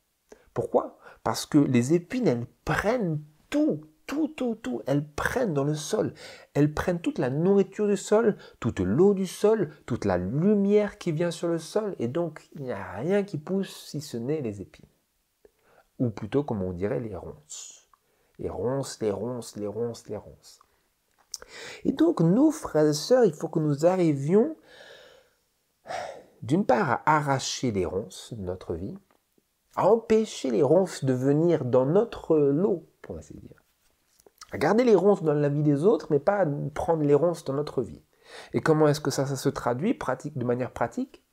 Pourquoi Parce que les épines, elles prennent tout, tout, tout, tout. Elles prennent dans le sol. Elles prennent toute la nourriture du sol, toute l'eau du sol, toute la lumière qui vient sur le sol. Et donc, il n'y a rien qui pousse si ce n'est les épines. Ou plutôt, comme on dirait, les ronces. Les ronces, les ronces, les ronces, les ronces. Et donc, nous, frères et sœurs, il faut que nous arrivions, d'une part, à arracher les ronces de notre vie, à empêcher les ronces de venir dans notre lot, on dire. À garder les ronces dans la vie des autres, mais pas à prendre les ronces dans notre vie. Et comment est-ce que ça, ça se traduit pratique, de manière pratique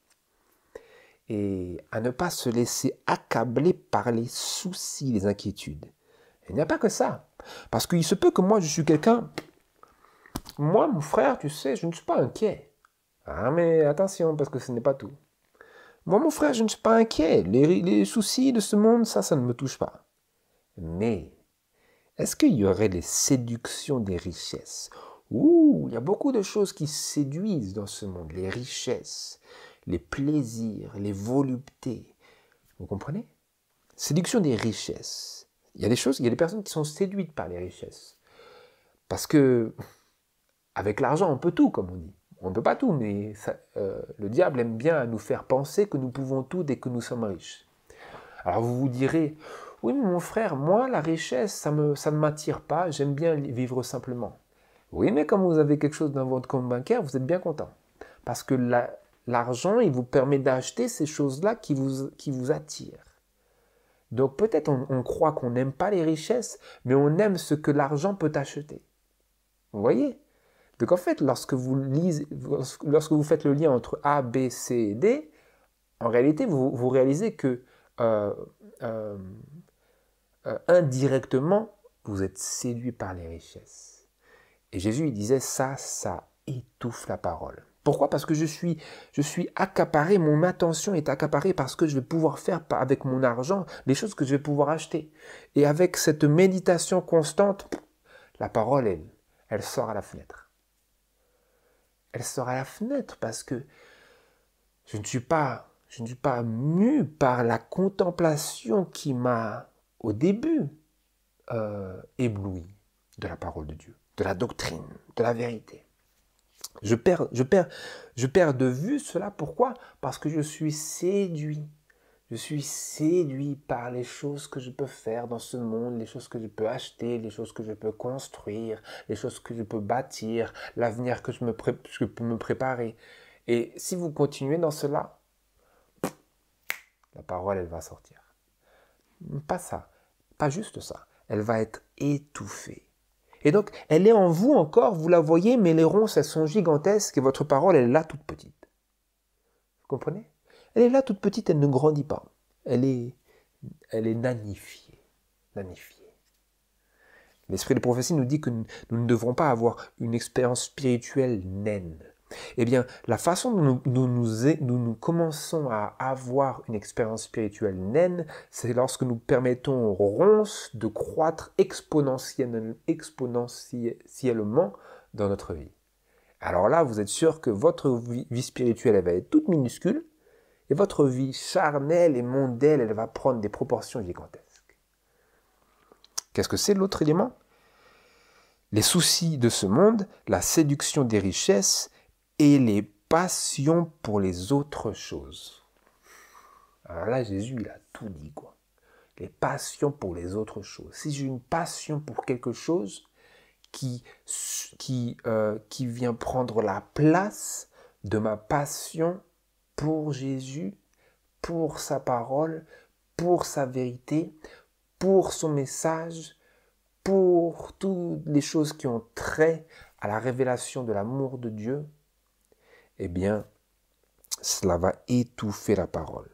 Et à ne pas se laisser accabler par les soucis, les inquiétudes. Il n'y a pas que ça. Parce qu'il se peut que moi, je suis quelqu'un... Moi, mon frère, tu sais, je ne suis pas inquiet. Ah, mais attention, parce que ce n'est pas tout. Moi, mon frère, je ne suis pas inquiet. les soucis de ce monde, ça, ça ne me touche pas. Mais est-ce qu'il y aurait des séductions des richesses Ouh, il y a beaucoup de choses qui séduisent dans ce monde. Les richesses, les plaisirs, les voluptés. Vous comprenez Séduction des richesses. Il y a des choses, il y a des personnes qui sont séduites par les richesses. Parce que avec l'argent, on peut tout, comme on dit. On ne peut pas tout, mais euh, le diable aime bien nous faire penser que nous pouvons tout dès que nous sommes riches. Alors vous vous direz, oui, mon frère, moi, la richesse, ça, ne m'attire pas, j'aime bien vivre simplement. Oui, mais comme vous avez quelque chose dans votre compte bancaire, vous êtes bien content. Parce que l'argent, il vous permet d'acheter ces choses-là qui vous, attirent. Donc peut-être on, croit qu'on n'aime pas les richesses, mais on aime ce que l'argent peut acheter. Vous voyez Donc en fait, lorsque vous, faites le lien entre A, B, C et D, en réalité, vous, réalisez que euh, euh, euh, indirectement, vous êtes séduit par les richesses. Et Jésus, il disait ça, ça étouffe la parole. Pourquoi Parce que je suis, je suis accaparé, mon attention est accaparée parce que je vais pouvoir faire avec mon argent les choses que je vais pouvoir acheter. Et avec cette méditation constante, la parole, elle, elle sort à la fenêtre. Elle sort à la fenêtre parce que je ne suis pas, je ne suis pas mu par la contemplation qui m'a au début euh, ébloui de la parole de Dieu, de la doctrine, de la vérité. Je perds, je perds, je perds de vue cela. Pourquoi Parce que je suis séduit. Je suis séduit par les choses que je peux faire dans ce monde, les choses que je peux acheter, les choses que je peux construire, les choses que je peux bâtir, l'avenir que je peux me préparer. Et si vous continuez dans cela, la parole, elle va sortir. Pas ça. Pas juste ça. Elle va être étouffée. Et donc, elle est en vous encore, vous la voyez, mais les ronces, elles sont gigantesques et votre parole, elle est là toute petite. Vous comprenez Elle est là toute petite, elle ne grandit pas. Elle est, elle est nanifiée. Nanifiée. L'esprit de prophétie nous dit que nous ne devons pas avoir une expérience spirituelle naine, eh bien, la façon dont nous, nous, commençons à avoir une expérience spirituelle naine, c'est lorsque nous permettons aux ronces de croître exponentiellement dans notre vie. Alors là, vous êtes sûr que votre vie, spirituelle, elle va être toute minuscule, et votre vie charnelle et mondaine, elle va prendre des proportions gigantesques. Qu'est-ce que c'est l'autre élément Les soucis de ce monde, la séduction des richesses, et les passions pour les autres choses. Alors là, Jésus, il a tout dit, quoi. Les passions pour les autres choses. Si j'ai une passion pour quelque chose qui, qui, euh, qui vient prendre la place de ma passion pour Jésus, pour sa parole, pour sa vérité, pour son message, pour toutes les choses qui ont trait à la révélation de l'amour de Dieu, eh bien, cela va étouffer la parole.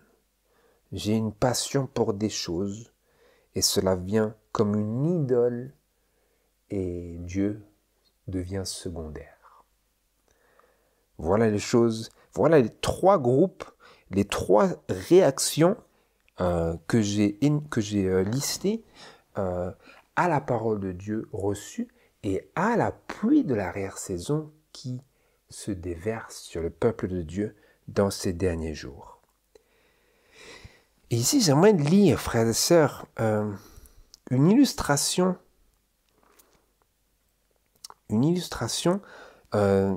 J'ai une passion pour des choses et cela vient comme une idole et Dieu devient secondaire. Voilà les choses, voilà les trois groupes, les trois réactions euh, que j'ai euh, listées euh, à la parole de Dieu reçue et à la pluie de l'arrière-saison qui se déverse sur le peuple de Dieu dans ces derniers jours. Et ici, j'aimerais lire, frères et sœurs, euh, une illustration, une illustration euh,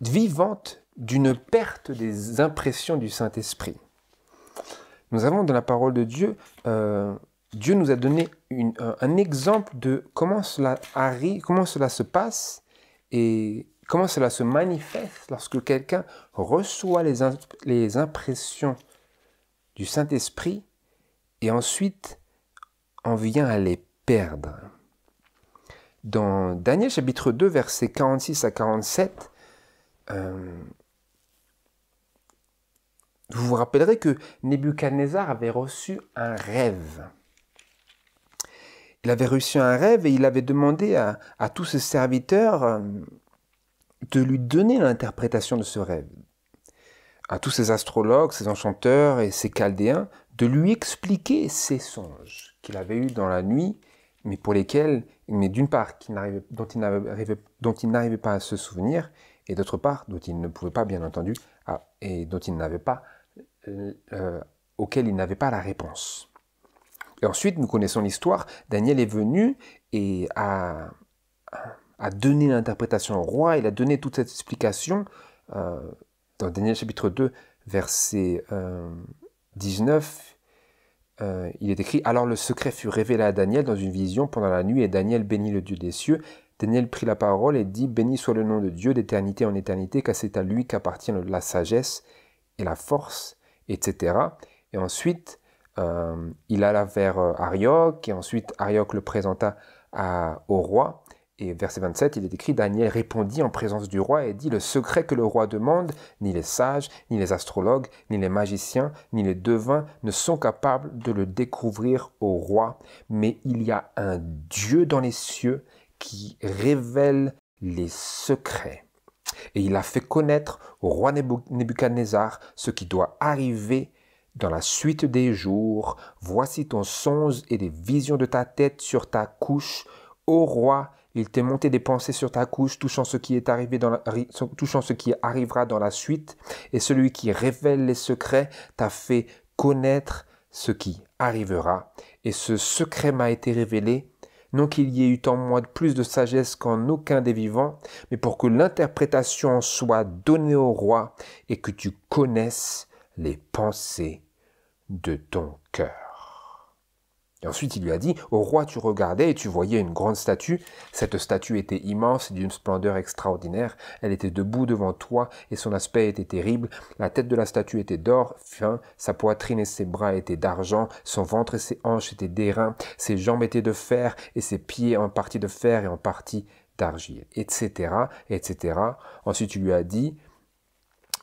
vivante d'une perte des impressions du Saint-Esprit. Nous avons dans la parole de Dieu, euh, Dieu nous a donné un, un exemple de comment cela arrive, comment cela se passe et comment cela se manifeste lorsque quelqu'un reçoit les, impressions du Saint-Esprit et ensuite en vient à les perdre. Dans Daniel chapitre 2, versets 46 à 47, euh, vous vous rappellerez que Nebuchadnezzar avait reçu un rêve. Il avait reçu un rêve et il avait demandé à tous ses serviteurs, euh, de lui donner l'interprétation de ce rêve. À tous ces astrologues, ces enchanteurs et ces chaldéens, de lui expliquer ces songes qu'il avait eus dans la nuit, mais pour lesquels, mais d'une part, dont il n'arrivait pas à se souvenir, et d'autre part, dont il ne pouvait pas, bien entendu, et dont il n'avait pas, euh, euh, auquel il n'avait pas la réponse. Et ensuite, nous connaissons l'histoire. Daniel est venu et a a donné l'interprétation au roi, il a donné toute cette explication euh, dans Daniel chapitre 2, verset 19. Euh, euh, il est écrit Alors le secret fut révélé à Daniel dans une vision pendant la nuit, et Daniel bénit le Dieu des cieux. Daniel prit la parole et dit Béni soit le nom de Dieu d'éternité en éternité, car c'est à lui qu'appartient la sagesse et la force, etc. Et ensuite, il alla vers Arioc, et ensuite Arioc le présenta au roi. Et verset 27, il est écrit Daniel répondit en présence du roi et dit Le secret que le roi demande, ni les sages, ni les astrologues, ni les magiciens, ni les devins ne sont capables de le découvrir au roi, mais il y a un Dieu dans les cieux qui révèle les secrets. Et il a fait connaître au roi Nebuchadnezzar ce qui doit arriver dans la suite des jours. Voici ton songe et les visions de ta tête sur ta couche, ô roi il t'est monté des pensées sur ta couche touchant ce, qui est arrivé touchant ce qui arrivera dans la suite, et celui qui révèle les secrets t'a fait connaître ce qui arrivera. Et ce secret m'a été révélé, non qu'il y ait eu en moi plus de sagesse qu'en aucun des vivants, mais pour que l'interprétation soit donnée au roi et que tu connaisses les pensées de ton cœur. Et ensuite il lui a dit, Au roi tu regardais et tu voyais une grande statue. Cette statue était immense et d'une splendeur extraordinaire. Elle était debout devant toi et son aspect était terrible. La tête de la statue était d'or fin, sa poitrine et ses bras étaient d'argent, son ventre et ses hanches étaient d'airain, ses jambes étaient de fer et ses pieds en partie de fer et en partie d'argile, etc., etc. Ensuite il lui a dit,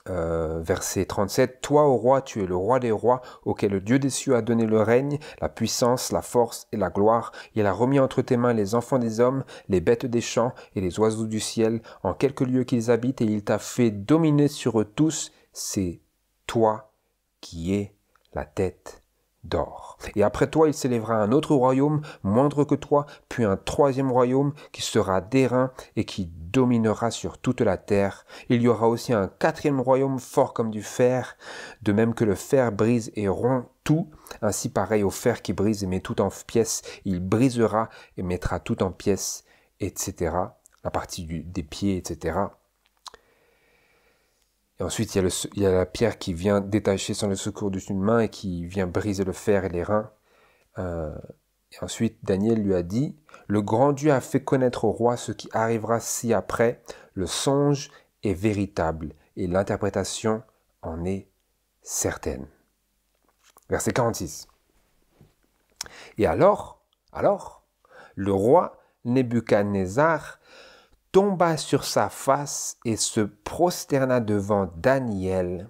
euh, verset 37, Toi, ô roi, tu es le roi des rois, auquel le Dieu des cieux a donné le règne, la puissance, la force et la gloire. Il a remis entre tes mains les enfants des hommes, les bêtes des champs et les oiseaux du ciel, en quelque lieu qu'ils habitent, et il t'a fait dominer sur eux tous. C'est toi qui es la tête d'or. Et après toi, il s'élèvera un autre royaume, moindre que toi, puis un troisième royaume qui sera d'airain et qui dominera sur toute la terre. Il y aura aussi un quatrième royaume fort comme du fer, de même que le fer brise et rompt tout, ainsi pareil au fer qui brise et met tout en pièces, il brisera et mettra tout en pièces, etc. La partie des pieds, etc ensuite, il y, a la pierre qui vient détacher sans le secours d'une main et qui vient briser le fer et les reins. Euh, et ensuite, Daniel lui a dit, Le grand Dieu a fait connaître au roi ce qui arrivera si après. Le songe est véritable et l'interprétation en est certaine. Verset 46. Et alors, alors, le roi Nebuchadnezzar tomba sur sa face et se prosterna devant Daniel.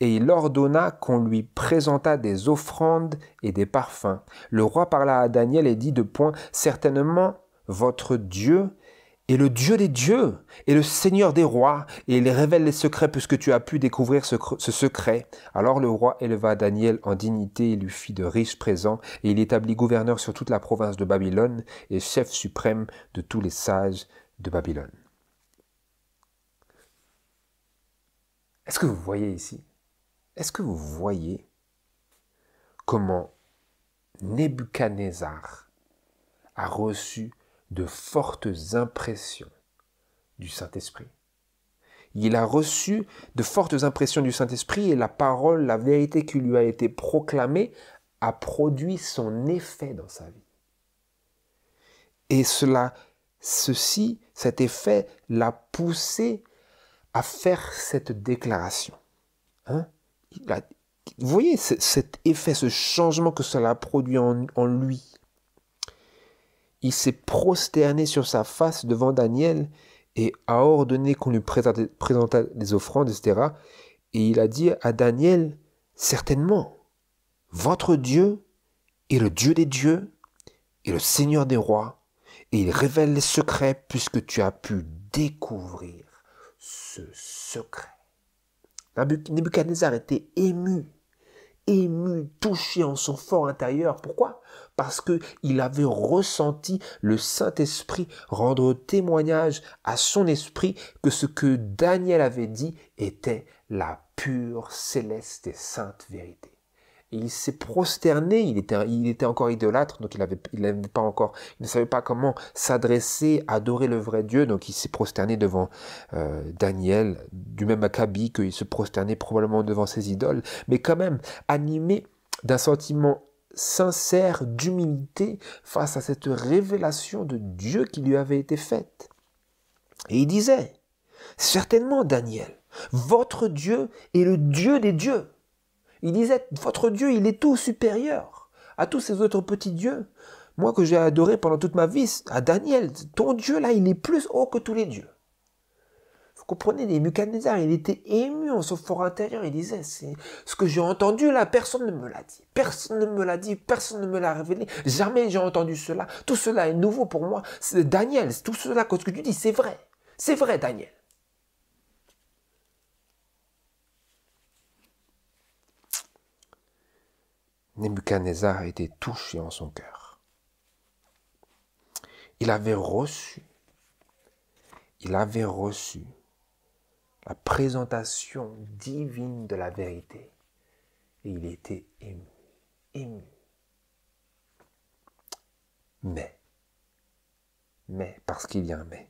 Et il ordonna qu'on lui présentât des offrandes et des parfums. Le roi parla à Daniel et dit de point, Certainement, votre Dieu est le Dieu des dieux et le Seigneur des rois, et il révèle les secrets puisque tu as pu découvrir ce, ce secret. Alors le roi éleva Daniel en dignité et lui fit de riches présents, et il établit gouverneur sur toute la province de Babylone et chef suprême de tous les sages de Babylone. Est-ce que vous voyez ici Est-ce que vous voyez comment Nebuchadnezzar a reçu de fortes impressions du Saint-Esprit il a reçu de fortes impressions du Saint-Esprit et la parole, la vérité qui lui a été proclamée a produit son effet dans sa vie. Et cela Ceci, cet effet l'a poussé à faire cette déclaration. Hein? vous voyez cet effet, ce changement que cela a produit en, lui. Il s'est prosterné sur sa face devant Daniel et a ordonné qu'on lui présentât, présentât des offrandes, etc. Et il a dit à Daniel, certainement, votre Dieu est le Dieu des dieux et le Seigneur des rois. Et il révèle les secrets puisque tu as pu découvrir ce secret. Nebuchadnezzar était ému, ému, touché en son fort intérieur. Pourquoi Parce que il avait ressenti le Saint-Esprit rendre témoignage à son esprit que ce que Daniel avait dit était la pure, céleste et sainte vérité il s'est prosterné. Il était, encore idolâtre, donc il pas encore, il ne savait pas comment s'adresser, adorer le vrai Dieu. Donc il s'est prosterné devant euh, Daniel, du même acabit qu'il se prosternait probablement devant ses idoles, mais quand même animé d'un sentiment sincère d'humilité face à cette révélation de Dieu qui lui avait été faite. Et il disait, certainement Daniel, votre Dieu est le Dieu des dieux il disait, votre Dieu, il est tout supérieur à tous ces autres petits dieux. Moi que j'ai adoré pendant toute ma vie, à Daniel, ton Dieu là, il est plus haut que tous les dieux. Vous comprenez, les Nebuchadnezzar, il était ému en son fort intérieur. Il disait, c'est ce que j'ai entendu là, personne ne me l'a dit. Personne ne me l'a dit, personne ne me l'a révélé. Jamais j'ai entendu cela. Tout cela est nouveau pour moi. Daniel, tout cela que tu dis, c'est vrai. C'est vrai, Daniel. Nebuchadnezzar était touché en son cœur. Il avait reçu, il avait reçu la présentation divine de la vérité. Et il était ému, ému. Mais, mais, parce qu'il y a un mais.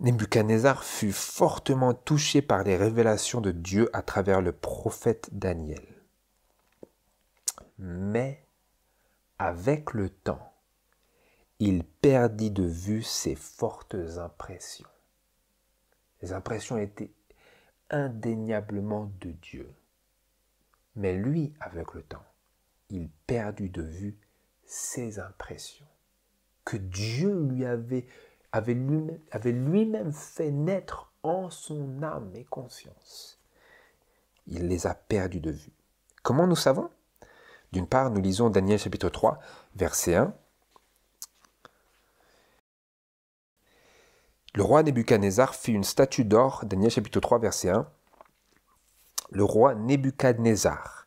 Nebuchadnezzar fut fortement touché par les révélations de Dieu à travers le prophète Daniel mais avec le temps, il perdit de vue ses fortes impressions. Les impressions étaient indéniablement de Dieu. Mais lui, avec le temps, il perdit de vue ses impressions que Dieu lui avait, avait lui-même fait naître en son âme et conscience. Il les a perdues de vue. Comment nous savons d'une part, nous lisons Daniel chapitre 3, verset 1. Le roi Nebuchadnezzar fit une statue d'or, Daniel chapitre 3, verset 1. Le roi Nebuchadnezzar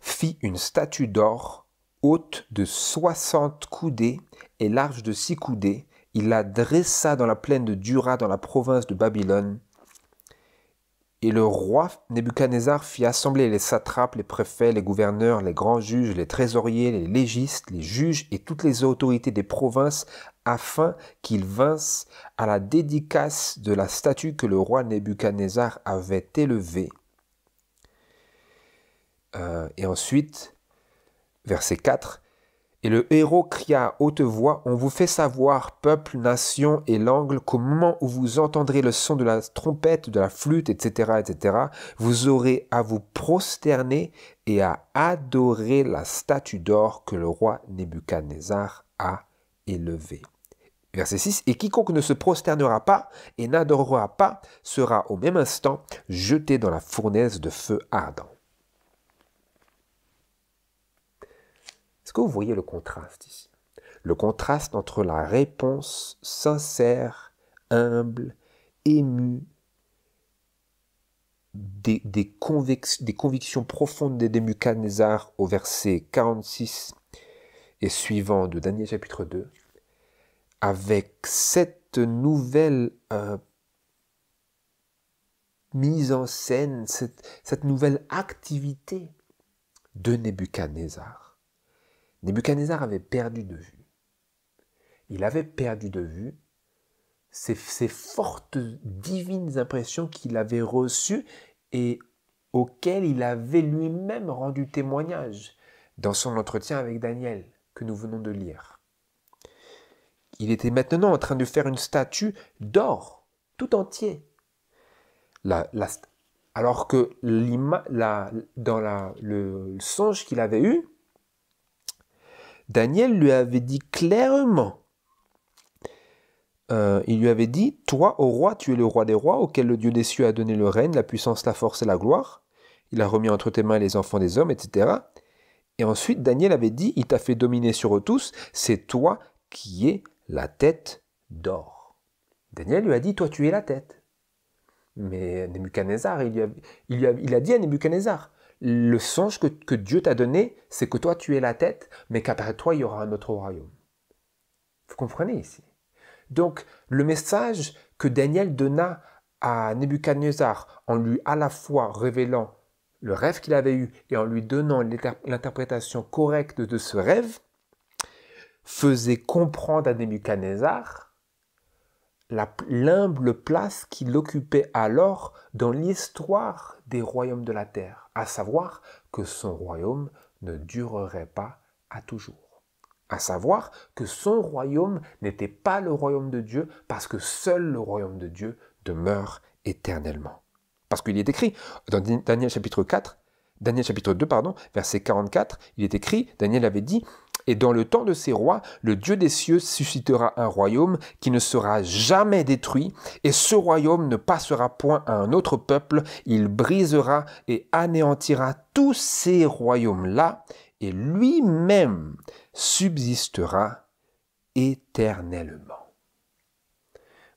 fit une statue d'or haute de 60 coudées et large de 6 coudées. Il la dressa dans la plaine de Dura, dans la province de Babylone. Et le roi Nebuchadnezzar fit assembler les satrapes, les préfets, les gouverneurs, les grands juges, les trésoriers, les légistes, les juges et toutes les autorités des provinces afin qu'ils vinssent à la dédicace de la statue que le roi Nebuchadnezzar avait élevée. Euh, et ensuite, verset 4, et le héros cria à haute voix, On vous fait savoir, peuple, nation et langue, qu'au moment où vous entendrez le son de la trompette, de la flûte, etc., etc., vous aurez à vous prosterner et à adorer la statue d'or que le roi Nebuchadnezzar a élevée. Verset 6, Et quiconque ne se prosternera pas et n'adorera pas sera au même instant jeté dans la fournaise de feu ardent. Est-ce que vous voyez le contraste ici Le contraste entre la réponse sincère, humble, émue, des, des, convictions profondes des Mucanésar au verset 46 et suivant de Daniel chapitre 2, avec cette nouvelle euh, mise en scène, cette, nouvelle activité de Nebuchadnezzar. Nebuchadnezzar avait perdu de vue. Il avait perdu de vue ces, fortes divines impressions qu'il avait reçues et auxquelles il avait lui-même rendu témoignage dans son entretien avec Daniel que nous venons de lire. Il était maintenant en train de faire une statue d'or tout entier. alors que dans le songe qu'il avait eu, Daniel lui avait dit clairement, euh, il lui avait dit, Toi, au roi, tu es le roi des rois, auquel le Dieu des cieux a donné le règne, la puissance, la force et la gloire. Il a remis entre tes mains les enfants des hommes, etc. Et ensuite, Daniel avait dit, Il t'a fait dominer sur eux tous, c'est toi qui es la tête d'or. Daniel lui a dit, Toi, tu es la tête. Mais Nebuchadnezzar, il, lui a, il, il a dit à Nebuchadnezzar, le songe que, Dieu t'a donné, c'est que toi tu es la tête, mais qu'après toi il y aura un autre royaume. Vous comprenez ici Donc le message que Daniel donna à Nebuchadnezzar en lui à la fois révélant le rêve qu'il avait eu et en lui donnant l'interprétation correcte de ce rêve, faisait comprendre à Nebuchadnezzar l'humble place qu'il occupait alors dans l'histoire des royaumes de la terre, à savoir que son royaume ne durerait pas à toujours. À savoir que son royaume n'était pas le royaume de Dieu parce que seul le royaume de Dieu demeure éternellement. Parce qu'il est écrit dans Daniel chapitre 4, Daniel chapitre 2, pardon, verset 44, il est écrit, Daniel avait dit, et dans le temps de ces rois, le Dieu des cieux suscitera un royaume qui ne sera jamais détruit, et ce royaume ne passera point à un autre peuple, il brisera et anéantira tous ces royaumes-là, et lui-même subsistera éternellement.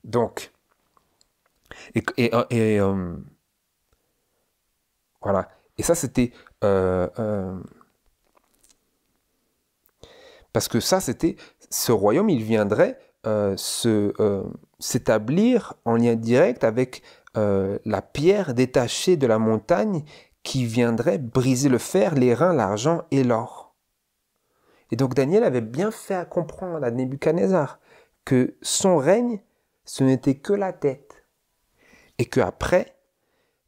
Donc, et, euh, voilà. Et ça, c'était euh, euh, parce que ça, c'était ce royaume, il viendrait euh, euh, s'établir en lien direct avec euh, la pierre détachée de la montagne qui viendrait briser le fer, les reins, l'argent et l'or. Et donc Daniel avait bien fait à comprendre à Nebuchadnezzar que son règne, ce n'était que la tête. Et qu'après,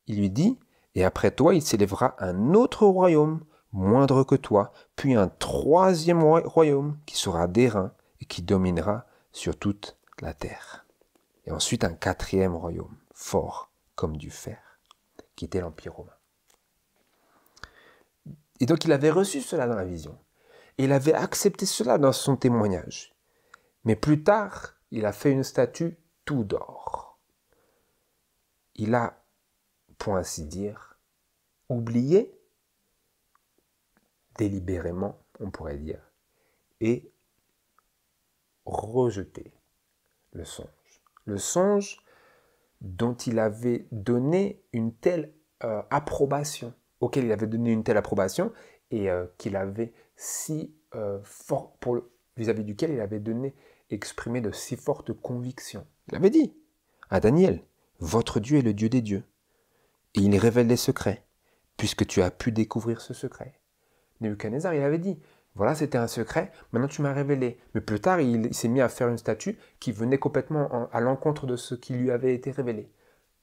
il lui dit, et après toi, il s'élèvera un autre royaume moindre que toi, puis un troisième royaume qui sera d'airain et qui dominera sur toute la terre. Et ensuite un quatrième royaume, fort comme du fer, qui était l'Empire romain. Et donc il avait reçu cela dans la vision. il avait accepté cela dans son témoignage. Mais plus tard, il a fait une statue tout d'or. Il a, pour ainsi dire, oublié délibérément, on pourrait dire, et rejeter le songe. Le songe dont il avait donné une telle euh, approbation, auquel il avait donné une telle approbation et euh, qu'il avait si euh, fort vis-à-vis duquel il avait donné exprimé de si fortes convictions. Il avait dit à Daniel, votre Dieu est le Dieu des dieux, et il révèle les secrets, puisque tu as pu découvrir ce secret. Nebuchadnezzar, il avait dit, voilà, c'était un secret, maintenant tu m'as révélé. Mais plus tard, il, s'est mis à faire une statue qui venait complètement à l'encontre de ce qui lui avait été révélé.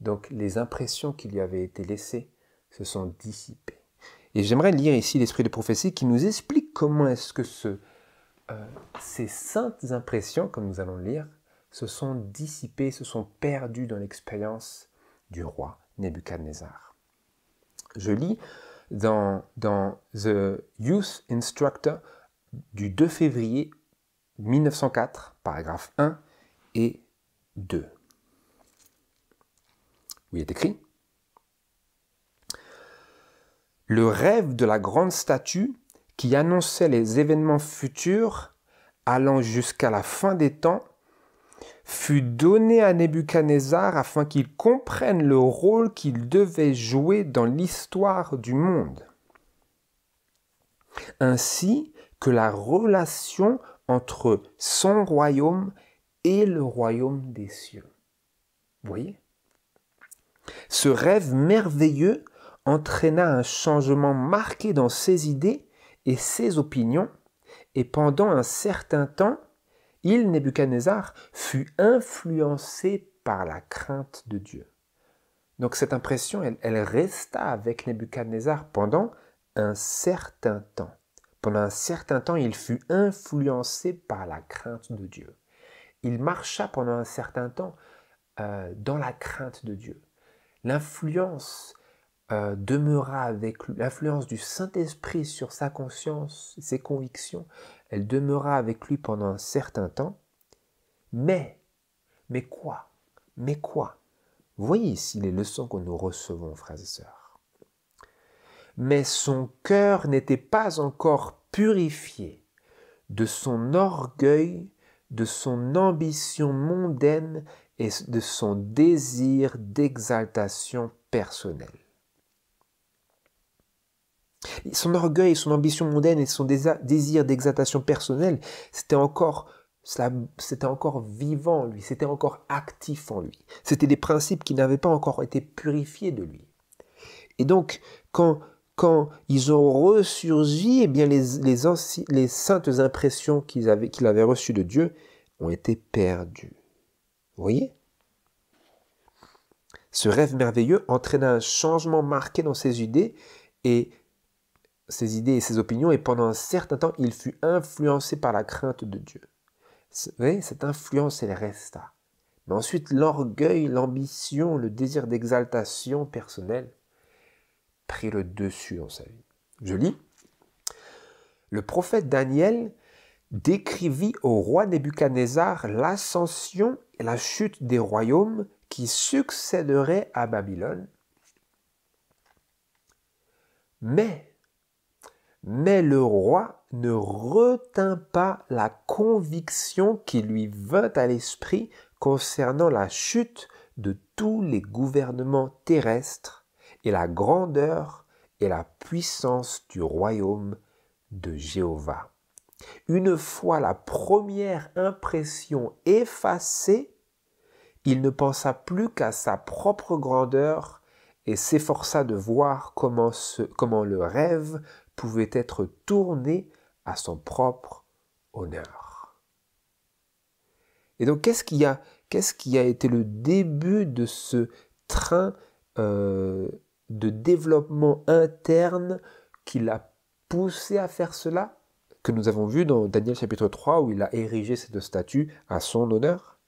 Donc les impressions qui lui avaient été laissées se sont dissipées. Et j'aimerais lire ici l'Esprit de prophétie qui nous explique comment est-ce que euh, ces saintes impressions, comme nous allons lire, se sont dissipées, se sont perdues dans l'expérience du roi Nebuchadnezzar. Je lis dans, The Youth Instructor du 2 février 1904, paragraphe 1 et 2, où il est écrit Le rêve de la grande statue qui annonçait les événements futurs allant jusqu'à la fin des temps fut donné à Nebuchadnezzar afin qu'il comprenne le rôle qu'il devait jouer dans l'histoire du monde, ainsi que la relation entre son royaume et le royaume des cieux. voyez Ce rêve merveilleux entraîna un changement marqué dans ses idées et ses opinions, et pendant un certain temps, il, Nebuchadnezzar, fut influencé par la crainte de Dieu. Donc cette impression, elle, resta avec Nebuchadnezzar pendant un certain temps. Pendant un certain temps, il fut influencé par la crainte de Dieu. Il marcha pendant un certain temps euh, dans la crainte de Dieu. L'influence euh, demeura avec l'influence du Saint-Esprit sur sa conscience, ses convictions, elle demeura avec lui pendant un certain temps. Mais, mais quoi Mais quoi Voyez ici les leçons que nous recevons, frères et sœurs. Mais son cœur n'était pas encore purifié de son orgueil, de son ambition mondaine et de son désir d'exaltation personnelle. Son orgueil, son ambition mondaine et son désir d'exaltation personnelle, c'était encore c'était encore vivant en lui, c'était encore actif en lui. C'était des principes qui n'avaient pas encore été purifiés de lui. Et donc, quand, quand ils ont ressurgi, eh bien les, les, saintes impressions qu'ils avaient qu'il avait reçues de Dieu ont été perdues. Vous voyez Ce rêve merveilleux entraîna un changement marqué dans ses idées et ses idées et ses opinions et pendant un certain temps, il fut influencé par la crainte de Dieu. voyez, cette influence, elle resta. Mais ensuite, l'orgueil, l'ambition, le désir d'exaltation personnelle prit le dessus dans sa vie. Je lis. Le prophète Daniel décrivit au roi Nebuchadnezzar l'ascension et la chute des royaumes qui succéderaient à Babylone. Mais mais le roi ne retint pas la conviction qui lui vint à l'esprit concernant la chute de tous les gouvernements terrestres et la grandeur et la puissance du royaume de Jéhovah. Une fois la première impression effacée, il ne pensa plus qu'à sa propre grandeur et s'efforça de voir comment, comment le rêve pouvait être tourné à son propre honneur. Et donc qu'est-ce qui a, été le début de ce train euh, de développement interne qui l'a poussé à faire cela que nous avons vu dans Daniel chapitre 3 où il a érigé cette statue à son honneur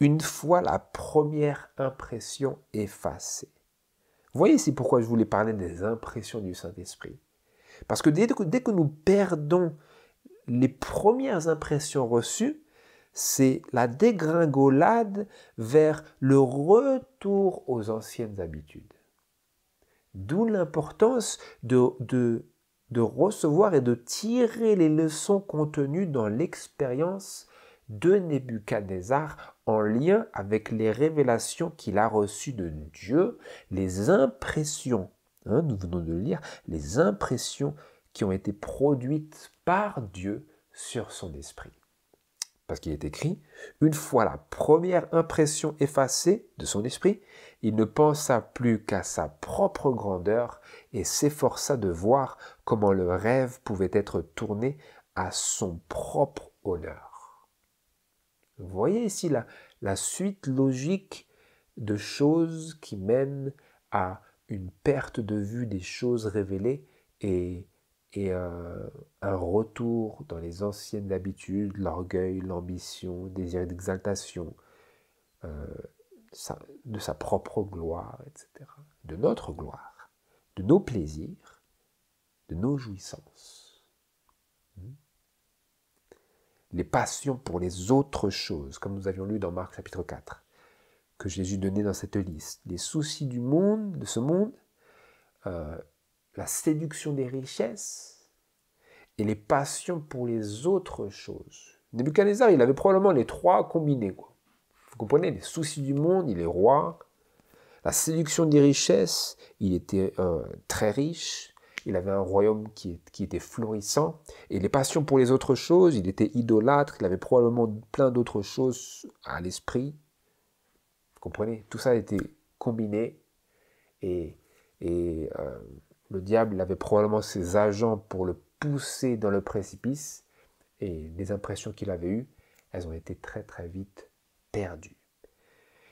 Une fois la première impression effacée, Voyez, c'est pourquoi je voulais parler des impressions du Saint-Esprit. Parce que dès, que nous perdons les premières impressions reçues, c'est la dégringolade vers le retour aux anciennes habitudes. D'où l'importance de, de, recevoir et de tirer les leçons contenues dans l'expérience de Nebuchadnezzar en lien avec les révélations qu'il a reçues de Dieu, les impressions, hein, nous venons de le lire, les impressions qui ont été produites par Dieu sur son esprit. Parce qu'il est écrit, une fois la première impression effacée de son esprit, il ne pensa plus qu'à sa propre grandeur et s'efforça de voir comment le rêve pouvait être tourné à son propre honneur voyez ici la, la suite logique de choses qui mènent à une perte de vue des choses révélées et, et euh, un, retour dans les anciennes habitudes, l'orgueil, l'ambition, désir d'exaltation, euh, de sa propre gloire, etc. De notre gloire, de nos plaisirs, de nos jouissances. les passions pour les autres choses, comme nous avions lu dans Marc chapitre 4, que Jésus donnait dans cette liste. Les soucis du monde, de ce monde, euh, la séduction des richesses et les passions pour les autres choses. Nebuchadnezzar, il avait probablement les trois combinés. Vous comprenez Les soucis du monde, il est roi. La séduction des richesses, il était euh, très riche il avait un royaume qui, était florissant, et les passions pour les autres choses, il était idolâtre, il avait probablement plein d'autres choses à l'esprit. Vous comprenez Tout ça était combiné, et, et euh, le diable avait probablement ses agents pour le pousser dans le précipice, et les impressions qu'il avait eues, elles ont été très très vite perdues.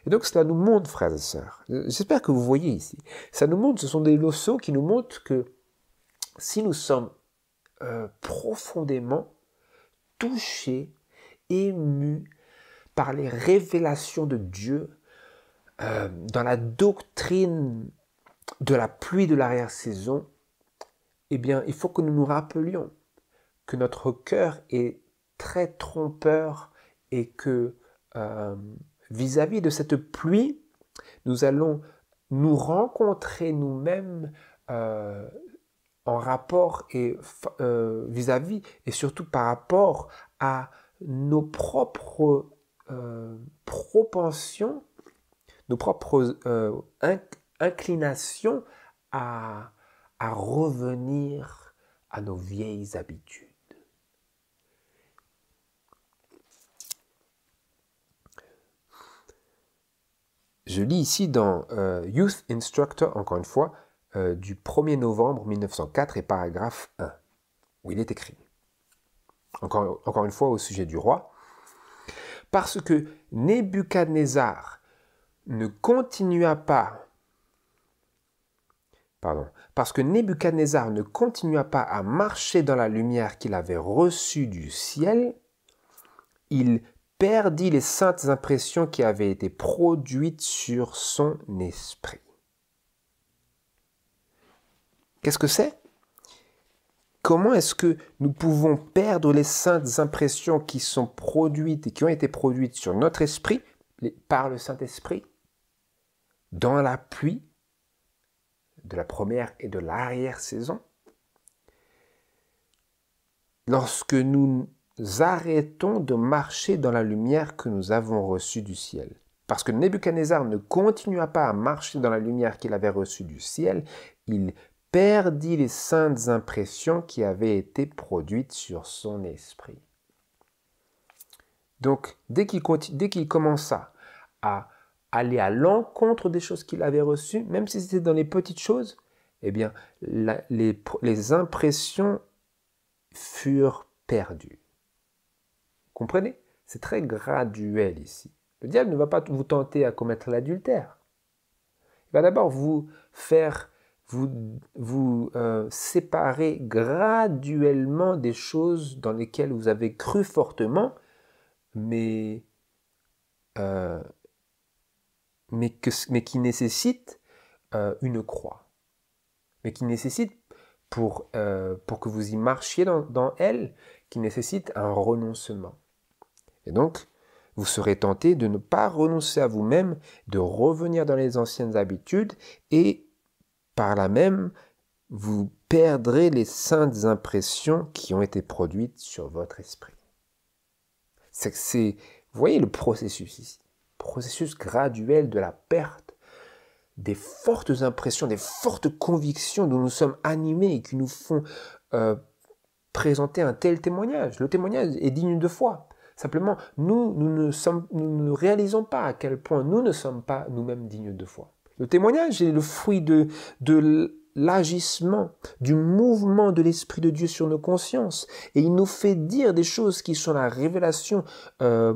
Et donc cela nous montre, frères et sœurs, euh, j'espère que vous voyez ici, ça nous montre, ce sont des leçons qui nous montrent que si nous sommes euh, profondément touchés, émus par les révélations de Dieu euh, dans la doctrine de la pluie de l'arrière-saison, eh bien, il faut que nous nous rappelions que notre cœur est très trompeur et que euh, vis-à-vis de cette pluie, nous allons nous rencontrer nous-mêmes en rapport et euh, vis-à-vis et surtout par rapport à nos propres euh, propensions, nos propres euh, inclinations à, à revenir à nos vieilles habitudes. Je lis ici dans Youth Instructor, encore une fois, euh, du 1er novembre 1904 et paragraphe 1, où il est écrit, encore, encore une fois au sujet du roi, parce que Nebuchadnezzar ne continua pas, pardon, parce que Nebuchadnezzar ne continua pas à marcher dans la lumière qu'il avait reçue du ciel, il perdit les saintes impressions qui avaient été produites sur son esprit. Qu'est-ce que c'est Comment est-ce que nous pouvons perdre les saintes impressions qui sont produites et qui ont été produites sur notre esprit par le Saint-Esprit dans la pluie de la première et de l'arrière-saison Lorsque nous arrêtons de marcher dans la lumière que nous avons reçue du ciel. Parce que Nebuchadnezzar ne continua pas à marcher dans la lumière qu'il avait reçue du ciel, il perdit les saintes impressions qui avaient été produites sur son esprit. Donc, dès qu'il, dès qu'il commença à aller à l'encontre des choses qu'il avait reçues, même si c'était dans les petites choses, eh bien, les, les impressions furent perdues. comprenez C'est très graduel ici. Le diable ne va pas vous tenter à commettre l'adultère. Il va d'abord vous faire vous vous euh, séparez graduellement des choses dans lesquelles vous avez cru fortement, mais, euh, mais, qui nécessitent euh, une croix, mais qui nécessitent pour, pour que vous y marchiez dans, dans elle, qui nécessitent un renoncement. Et donc, vous serez tenté de ne pas renoncer à vous-même, de revenir dans les anciennes habitudes et par là même, vous perdrez les saintes impressions qui ont été produites sur votre esprit. C'est vous voyez le processus ici, processus graduel de la perte des fortes impressions, des fortes convictions dont nous sommes animés et qui nous font euh, présenter un tel témoignage. Le témoignage est digne de foi. Simplement, nous, nous ne, nous ne réalisons pas à quel point nous ne sommes pas nous-mêmes dignes de foi. Le témoignage est le fruit de, l'agissement, du mouvement de l'Esprit de Dieu sur nos consciences. Et il nous fait dire des choses qui sont la révélation euh,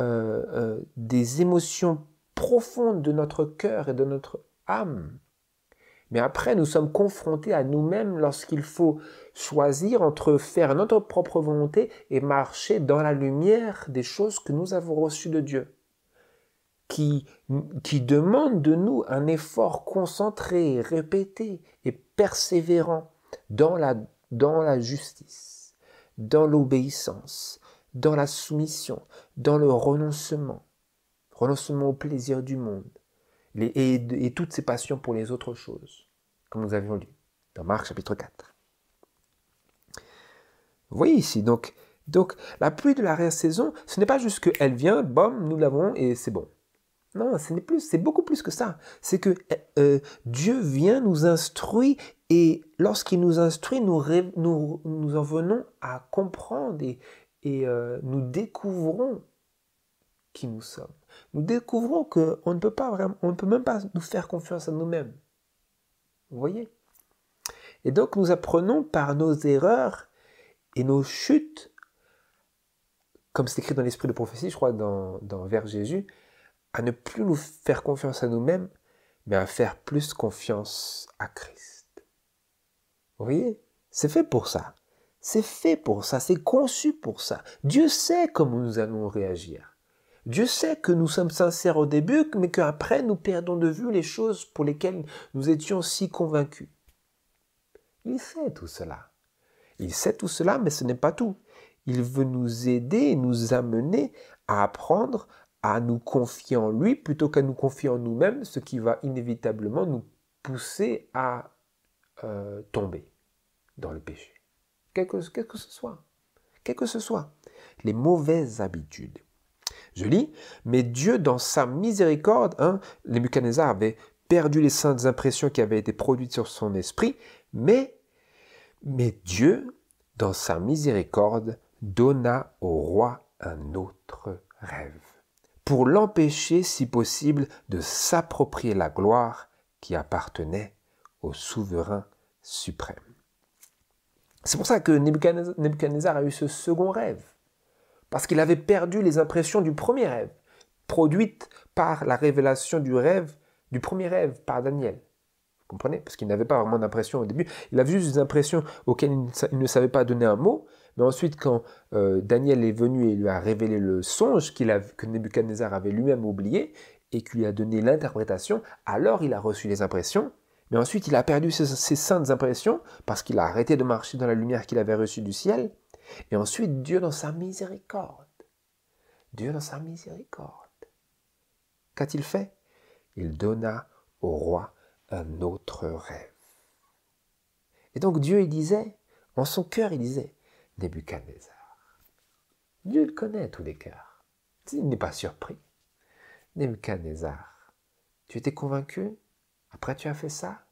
euh, euh, des émotions profondes de notre cœur et de notre âme. Mais après, nous sommes confrontés à nous-mêmes lorsqu'il faut choisir entre faire notre propre volonté et marcher dans la lumière des choses que nous avons reçues de Dieu qui, qui demande de nous un effort concentré, répété et persévérant dans la, dans la justice, dans l'obéissance, dans la soumission, dans le renoncement, renoncement au plaisir du monde et, et toutes ses passions pour les autres choses, comme nous avions lu dans Marc chapitre 4. Vous voyez ici, donc, donc la pluie de la saison, ce n'est pas juste qu'elle vient, bam, nous l'avons et c'est bon. Non, ce n'est plus, c'est beaucoup plus que ça. C'est que euh, euh, Dieu vient nous instruit, et lorsqu'il nous instruit, nous, en venons à comprendre et, euh, nous découvrons qui nous sommes. Nous découvrons qu'on ne peut pas vraiment, on ne peut même pas nous faire confiance à nous-mêmes. Vous voyez Et donc nous apprenons par nos erreurs et nos chutes, comme c'est écrit dans l'esprit de prophétie, je crois, dans Vers Jésus, à ne plus nous faire confiance à nous-mêmes, mais à faire plus confiance à Christ. Vous voyez C'est fait pour ça. C'est fait pour ça, c'est conçu pour ça. Dieu sait comment nous allons réagir. Dieu sait que nous sommes sincères au début, mais qu'après nous perdons de vue les choses pour lesquelles nous étions si convaincus. Il sait tout cela. Il sait tout cela, mais ce n'est pas tout. Il veut nous aider nous amener à apprendre à nous confier en lui plutôt qu'à nous confier en nous-mêmes, ce qui va inévitablement nous pousser à euh, tomber dans le péché. Quel que, que ce soit. Quel que ce soit. Les mauvaises habitudes. Je lis, mais Dieu, dans sa miséricorde, les hein, mucanésas avaient perdu les saintes impressions qui avaient été produites sur son esprit, mais, mais Dieu, dans sa miséricorde, donna au roi un autre rêve pour l'empêcher, si possible, de s'approprier la gloire qui appartenait au souverain suprême. C'est pour ça que Nebuchadnezzar a eu ce second rêve, parce qu'il avait perdu les impressions du premier rêve, produites par la révélation du rêve, du premier rêve par Daniel. Vous comprenez Parce qu'il n'avait pas vraiment d'impression au début. Il avait juste des impressions auxquelles il ne savait pas donner un mot, mais ensuite, quand euh, Daniel est venu et lui a révélé le songe que Nebuchadnezzar avait lui-même oublié et qui lui a donné l'interprétation, alors il a reçu les impressions. Mais ensuite, il a perdu ses, ses saintes impressions parce qu'il a arrêté de marcher dans la lumière qu'il avait reçue du ciel. Et ensuite, Dieu dans sa miséricorde. Dieu dans sa miséricorde. Qu'a-t-il fait Il donna au roi un autre rêve. Et donc Dieu, il disait, en son cœur, il disait, « Nebuchadnezzar, Dieu le connaît à tous les cœurs, Il n'est pas surpris. Nebuchadnezzar, tu étais convaincu Après tu as fait ça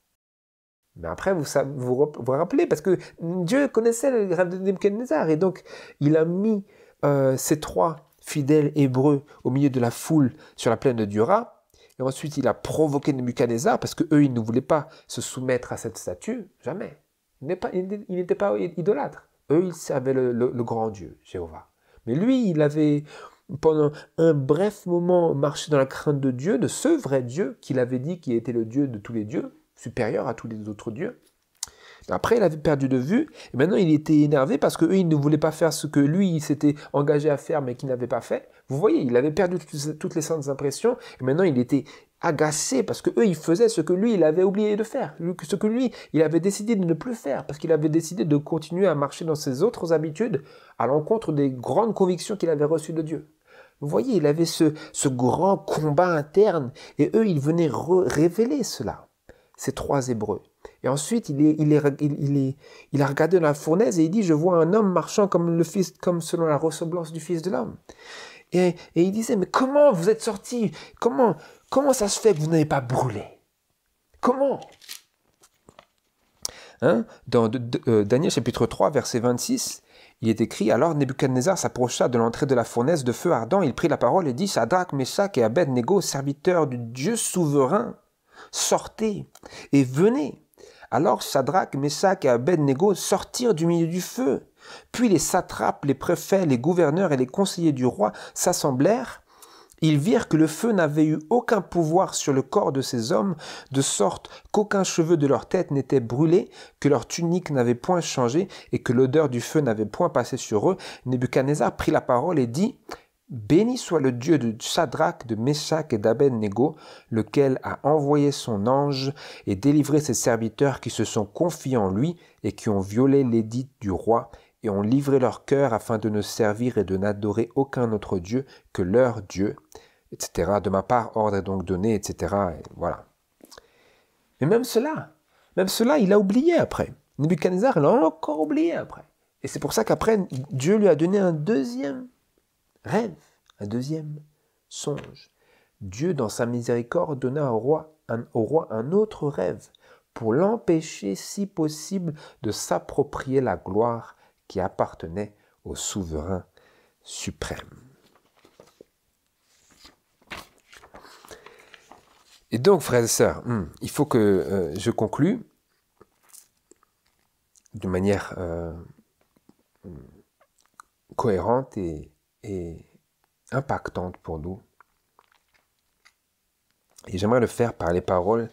Mais après vous vous, vous rappelez, parce que Dieu connaissait le grave de Nebuchadnezzar, et donc il a mis ces euh, trois fidèles hébreux au milieu de la foule sur la plaine de Dura, et ensuite il a provoqué Nebuchadnezzar, parce que eux ils ne voulaient pas se soumettre à cette statue, jamais. Il n'était pas, il pas idolâtre. Eux, ils servaient le, grand Dieu, Jéhovah. Mais lui, il avait, pendant un bref moment, marché dans la crainte de Dieu, de ce vrai Dieu qu'il avait dit qu'il était le Dieu de tous les dieux, supérieur à tous les autres dieux. Après, il avait perdu de vue, et maintenant il était énervé parce qu'eux, ils ne voulaient pas faire ce que lui, il s'était engagé à faire, mais qu'il n'avait pas fait. Vous voyez, il avait perdu toutes les saintes impressions, et maintenant il était agacé parce que eux ils faisaient ce que lui il avait oublié de faire, ce que lui il avait décidé de ne plus faire parce qu'il avait décidé de continuer à marcher dans ses autres habitudes à l'encontre des grandes convictions qu'il avait reçues de Dieu. Vous voyez, il avait ce, ce grand combat interne et eux ils venaient révéler cela, ces trois Hébreux. Et ensuite, il, est, il, il, a regardé dans la fournaise et il dit, je vois un homme marchant comme, le fils, comme selon la ressemblance du Fils de l'homme. Et, il disait, mais comment vous êtes sortis comment, comment ça se fait que vous n'avez pas brûlé Comment hein Dans euh, Daniel chapitre 3, verset 26, il est écrit Alors Nebuchadnezzar s'approcha de l'entrée de la fournaise de feu ardent. Il prit la parole et dit Shadrach, Meshach et Abednego, serviteurs du Dieu souverain, sortez et venez. Alors Sadrach, Meshach et Abednego sortirent du milieu du feu. Puis les satrapes, les préfets, les gouverneurs et les conseillers du roi s'assemblèrent. Ils virent que le feu n'avait eu aucun pouvoir sur le corps de ces hommes, de sorte qu'aucun cheveu de leur tête n'était brûlé, que leur tunique n'avait point changé et que l'odeur du feu n'avait point passé sur eux. Nebuchadnezzar prit la parole et dit Béni soit le Dieu de Shadrach, de Meshach et d'Abednego, lequel a envoyé son ange et délivré ses serviteurs qui se sont confiés en lui et qui ont violé l'édit du roi et ont livré leur cœur afin de ne servir et de n'adorer aucun autre Dieu que leur Dieu, etc. De ma part, ordre est donc donné, etc. Et voilà. Mais même cela, même cela, il a oublié après. Nebuchadnezzar l'a encore oublié après. Et c'est pour ça qu'après, Dieu lui a donné un deuxième rêve, un deuxième songe. Dieu, dans sa miséricorde, donna au roi au roi un autre rêve pour l'empêcher, si possible, de s'approprier la gloire qui appartenait au souverain suprême. Et donc, frères et sœurs, hmm, il faut que euh, je conclue de manière euh, cohérente et, impactante pour nous. Et j'aimerais le faire par les paroles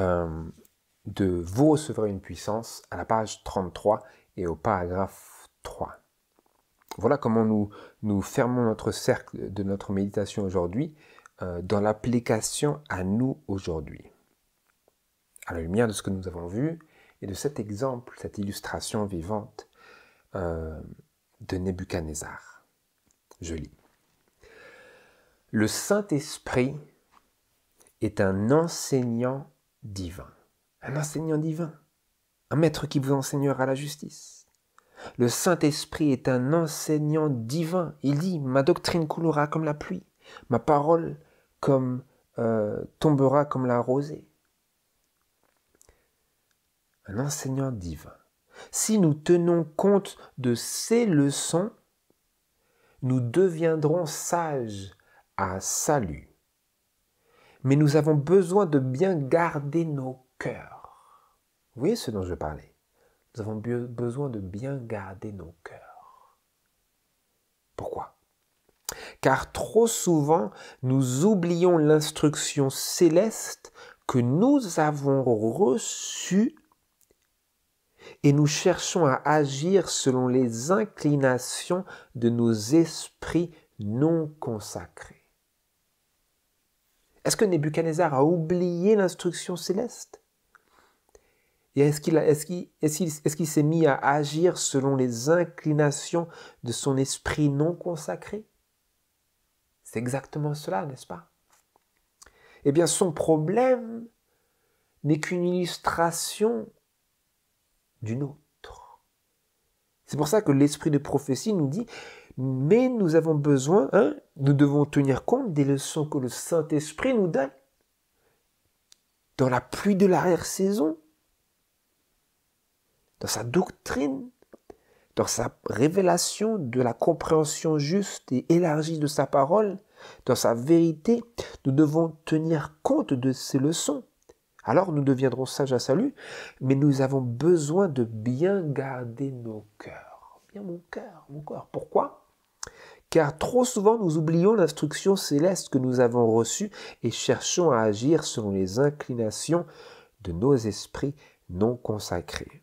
euh, de Vous recevrez une puissance à la page 33 et au paragraphe voilà comment nous, nous fermons notre cercle de notre méditation aujourd'hui euh, dans l'application à nous aujourd'hui. À la lumière de ce que nous avons vu et de cet exemple, cette illustration vivante euh, de Nebuchadnezzar. Je lis. Le Saint-Esprit est un enseignant divin. Un enseignant divin. Un maître qui vous enseignera la justice le Saint-Esprit est un enseignant divin. Il dit, ma doctrine coulera comme la pluie, ma parole comme, euh, tombera comme la rosée. Un enseignant divin. Si nous tenons compte de ces leçons, nous deviendrons sages à salut. Mais nous avons besoin de bien garder nos cœurs. Vous voyez ce dont je parlais nous avons besoin de bien garder nos cœurs. Pourquoi Car trop souvent, nous oublions l'instruction céleste que nous avons reçue et nous cherchons à agir selon les inclinations de nos esprits non consacrés. Est-ce que Nebuchadnezzar a oublié l'instruction céleste est-ce qu'il s'est mis à agir selon les inclinations de son esprit non consacré C'est exactement cela, n'est-ce pas Eh bien, son problème n'est qu'une illustration d'une autre. C'est pour ça que l'esprit de prophétie nous dit, mais nous avons besoin, hein, nous devons tenir compte des leçons que le Saint-Esprit nous donne dans la pluie de l'arrière-saison dans sa doctrine, dans sa révélation de la compréhension juste et élargie de sa parole, dans sa vérité, nous devons tenir compte de ces leçons. Alors nous deviendrons sages à salut, mais nous avons besoin de bien garder nos cœurs. Bien mon cœur, mon cœur. Pourquoi Car trop souvent nous oublions l'instruction céleste que nous avons reçue et cherchons à agir selon les inclinations de nos esprits non consacrés.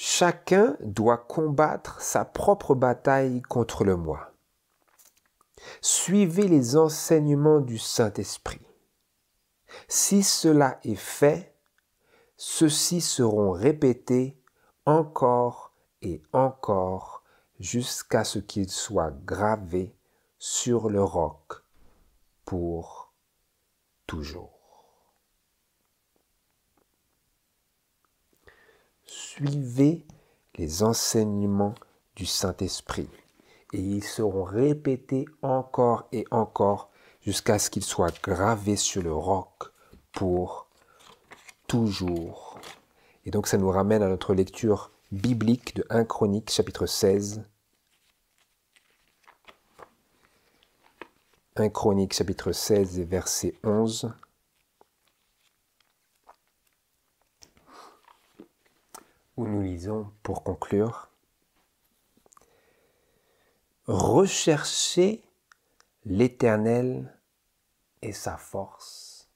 Chacun doit combattre sa propre bataille contre le moi. Suivez les enseignements du Saint-Esprit. Si cela est fait, ceux-ci seront répétés encore et encore jusqu'à ce qu'ils soient gravés sur le roc pour toujours. Suivez les enseignements du Saint-Esprit et ils seront répétés encore et encore jusqu'à ce qu'ils soient gravés sur le roc pour toujours. Et donc ça nous ramène à notre lecture biblique de 1 Chronique chapitre 16. 1 Chronique chapitre 16 verset 11. où nous lisons pour conclure Recherchez l'Éternel et sa force.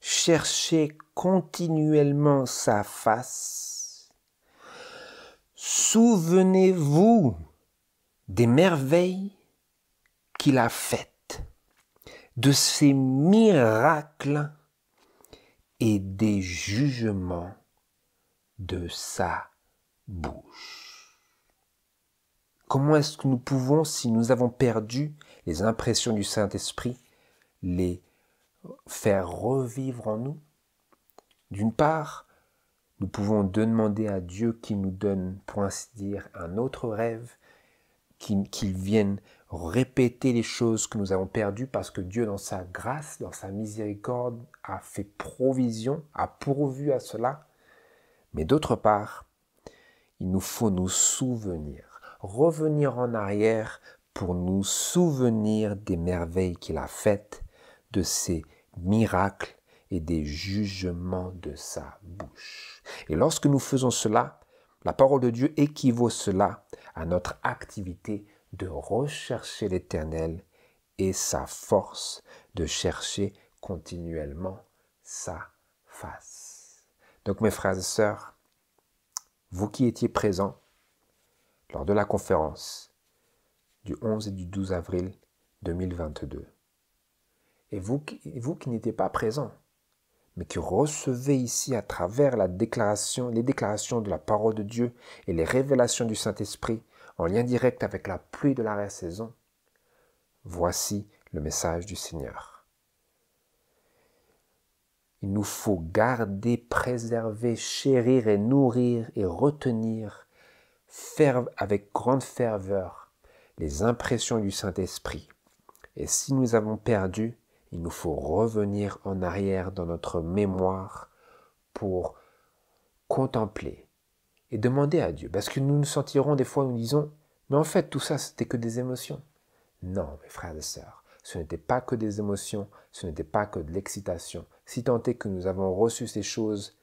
Cherchez continuellement sa face. Souvenez-vous des merveilles qu'il a faites, de ses miracles et des jugements de sa bouche. Comment est-ce que nous pouvons, si nous avons perdu les impressions du Saint-Esprit, les faire revivre en nous D'une part, nous pouvons demander à Dieu qu'il nous donne, pour ainsi dire, un autre rêve, qu'il vienne répéter les choses que nous avons perdues parce que Dieu, dans sa grâce, dans sa miséricorde, a fait provision, a pourvu à cela mais d'autre part, il nous faut nous souvenir, revenir en arrière pour nous souvenir des merveilles qu'il a faites, de ses miracles et des jugements de sa bouche. Et lorsque nous faisons cela, la parole de Dieu équivaut cela à notre activité de rechercher l'Éternel et sa force, de chercher continuellement sa face. Donc mes frères et sœurs, vous qui étiez présents lors de la conférence du 11 et du 12 avril 2022, et vous, qui n'étiez pas présents, mais qui recevez ici à travers la déclaration, les déclarations de la parole de Dieu et les révélations du Saint-Esprit en lien direct avec la pluie de la saison. Voici le message du Seigneur. Il nous faut garder, préserver, chérir et nourrir et retenir avec grande ferveur les impressions du Saint-Esprit. Et si nous avons perdu, il nous faut revenir en arrière dans notre mémoire pour contempler et demander à Dieu. Parce que nous nous sentirons des fois, nous disons, mais en fait, tout ça, c'était que des émotions. Non, mes frères et sœurs, ce n'était pas que des émotions, ce n'était pas que de l'excitation. Si tant est que nous avons reçu ces choses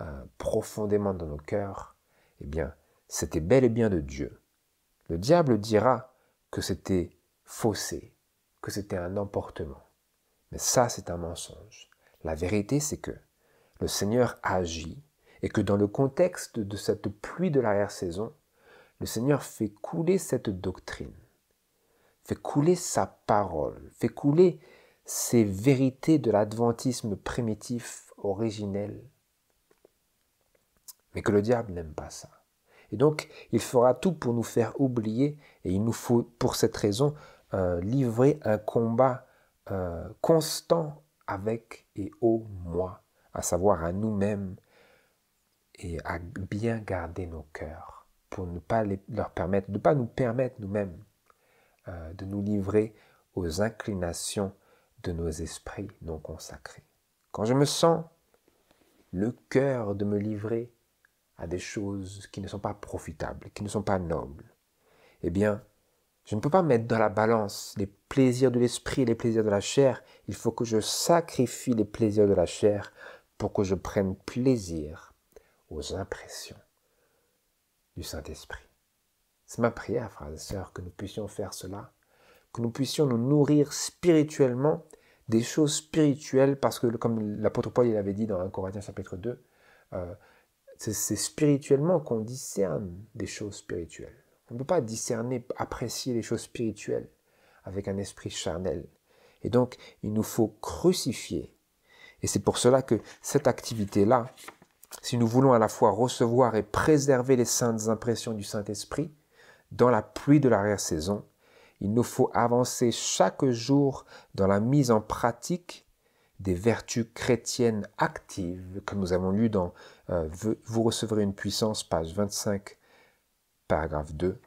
euh, profondément dans nos cœurs, eh bien, c'était bel et bien de Dieu. Le diable dira que c'était faussé, que c'était un emportement. Mais ça, c'est un mensonge. La vérité, c'est que le Seigneur agit et que dans le contexte de cette pluie de l'arrière-saison, le Seigneur fait couler cette doctrine fait couler sa parole, fait couler ses vérités de l'adventisme primitif, originel. Mais que le diable n'aime pas ça. Et donc, il fera tout pour nous faire oublier, et il nous faut pour cette raison euh, livrer un combat euh, constant avec et au moi, à savoir à nous-mêmes, et à bien garder nos cœurs, pour ne pas leur permettre, ne pas nous permettre nous-mêmes euh, de nous livrer aux inclinations de nos esprits non consacrés. Quand je me sens le cœur de me livrer à des choses qui ne sont pas profitables, qui ne sont pas nobles, eh bien, je ne peux pas mettre dans la balance les plaisirs de l'esprit et les plaisirs de la chair. Il faut que je sacrifie les plaisirs de la chair pour que je prenne plaisir aux impressions du Saint-Esprit. C'est ma prière, frères et sœurs, que nous puissions faire cela, que nous puissions nous nourrir spirituellement des choses spirituelles, parce que comme l'apôtre Paul l'avait dit dans 1 Corinthiens chapitre 2, euh, c'est spirituellement qu'on discerne des choses spirituelles. On ne peut pas discerner, apprécier les choses spirituelles avec un esprit charnel. Et donc, il nous faut crucifier. Et c'est pour cela que cette activité-là, si nous voulons à la fois recevoir et préserver les saintes impressions du Saint-Esprit, dans la pluie de l'arrière-saison, il nous faut avancer chaque jour dans la mise en pratique des vertus chrétiennes actives que nous avons lues dans euh, Vous recevrez une puissance, page 25, paragraphe 2.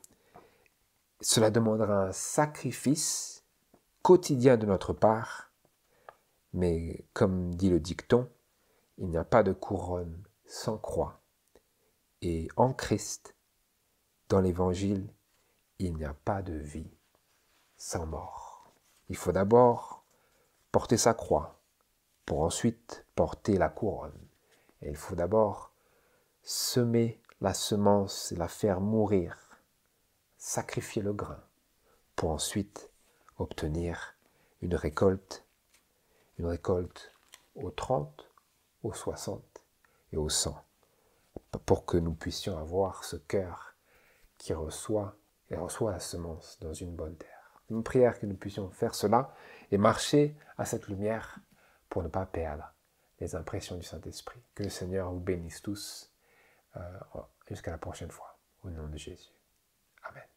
Cela demandera un sacrifice quotidien de notre part, mais comme dit le dicton, il n'y a pas de couronne sans croix. Et en Christ, l'évangile, il n'y a pas de vie sans mort. Il faut d'abord porter sa croix pour ensuite porter la couronne. il faut d'abord semer la semence et la faire mourir, sacrifier le grain pour ensuite obtenir une récolte, une récolte aux 30, aux 60 et au 100, pour que nous puissions avoir ce cœur qui reçoit et reçoit la semence dans une bonne terre. Une prière que nous puissions faire cela et marcher à cette lumière pour ne pas perdre les impressions du Saint-Esprit. Que le Seigneur vous bénisse tous euh, jusqu'à la prochaine fois. Au nom de Jésus. Amen.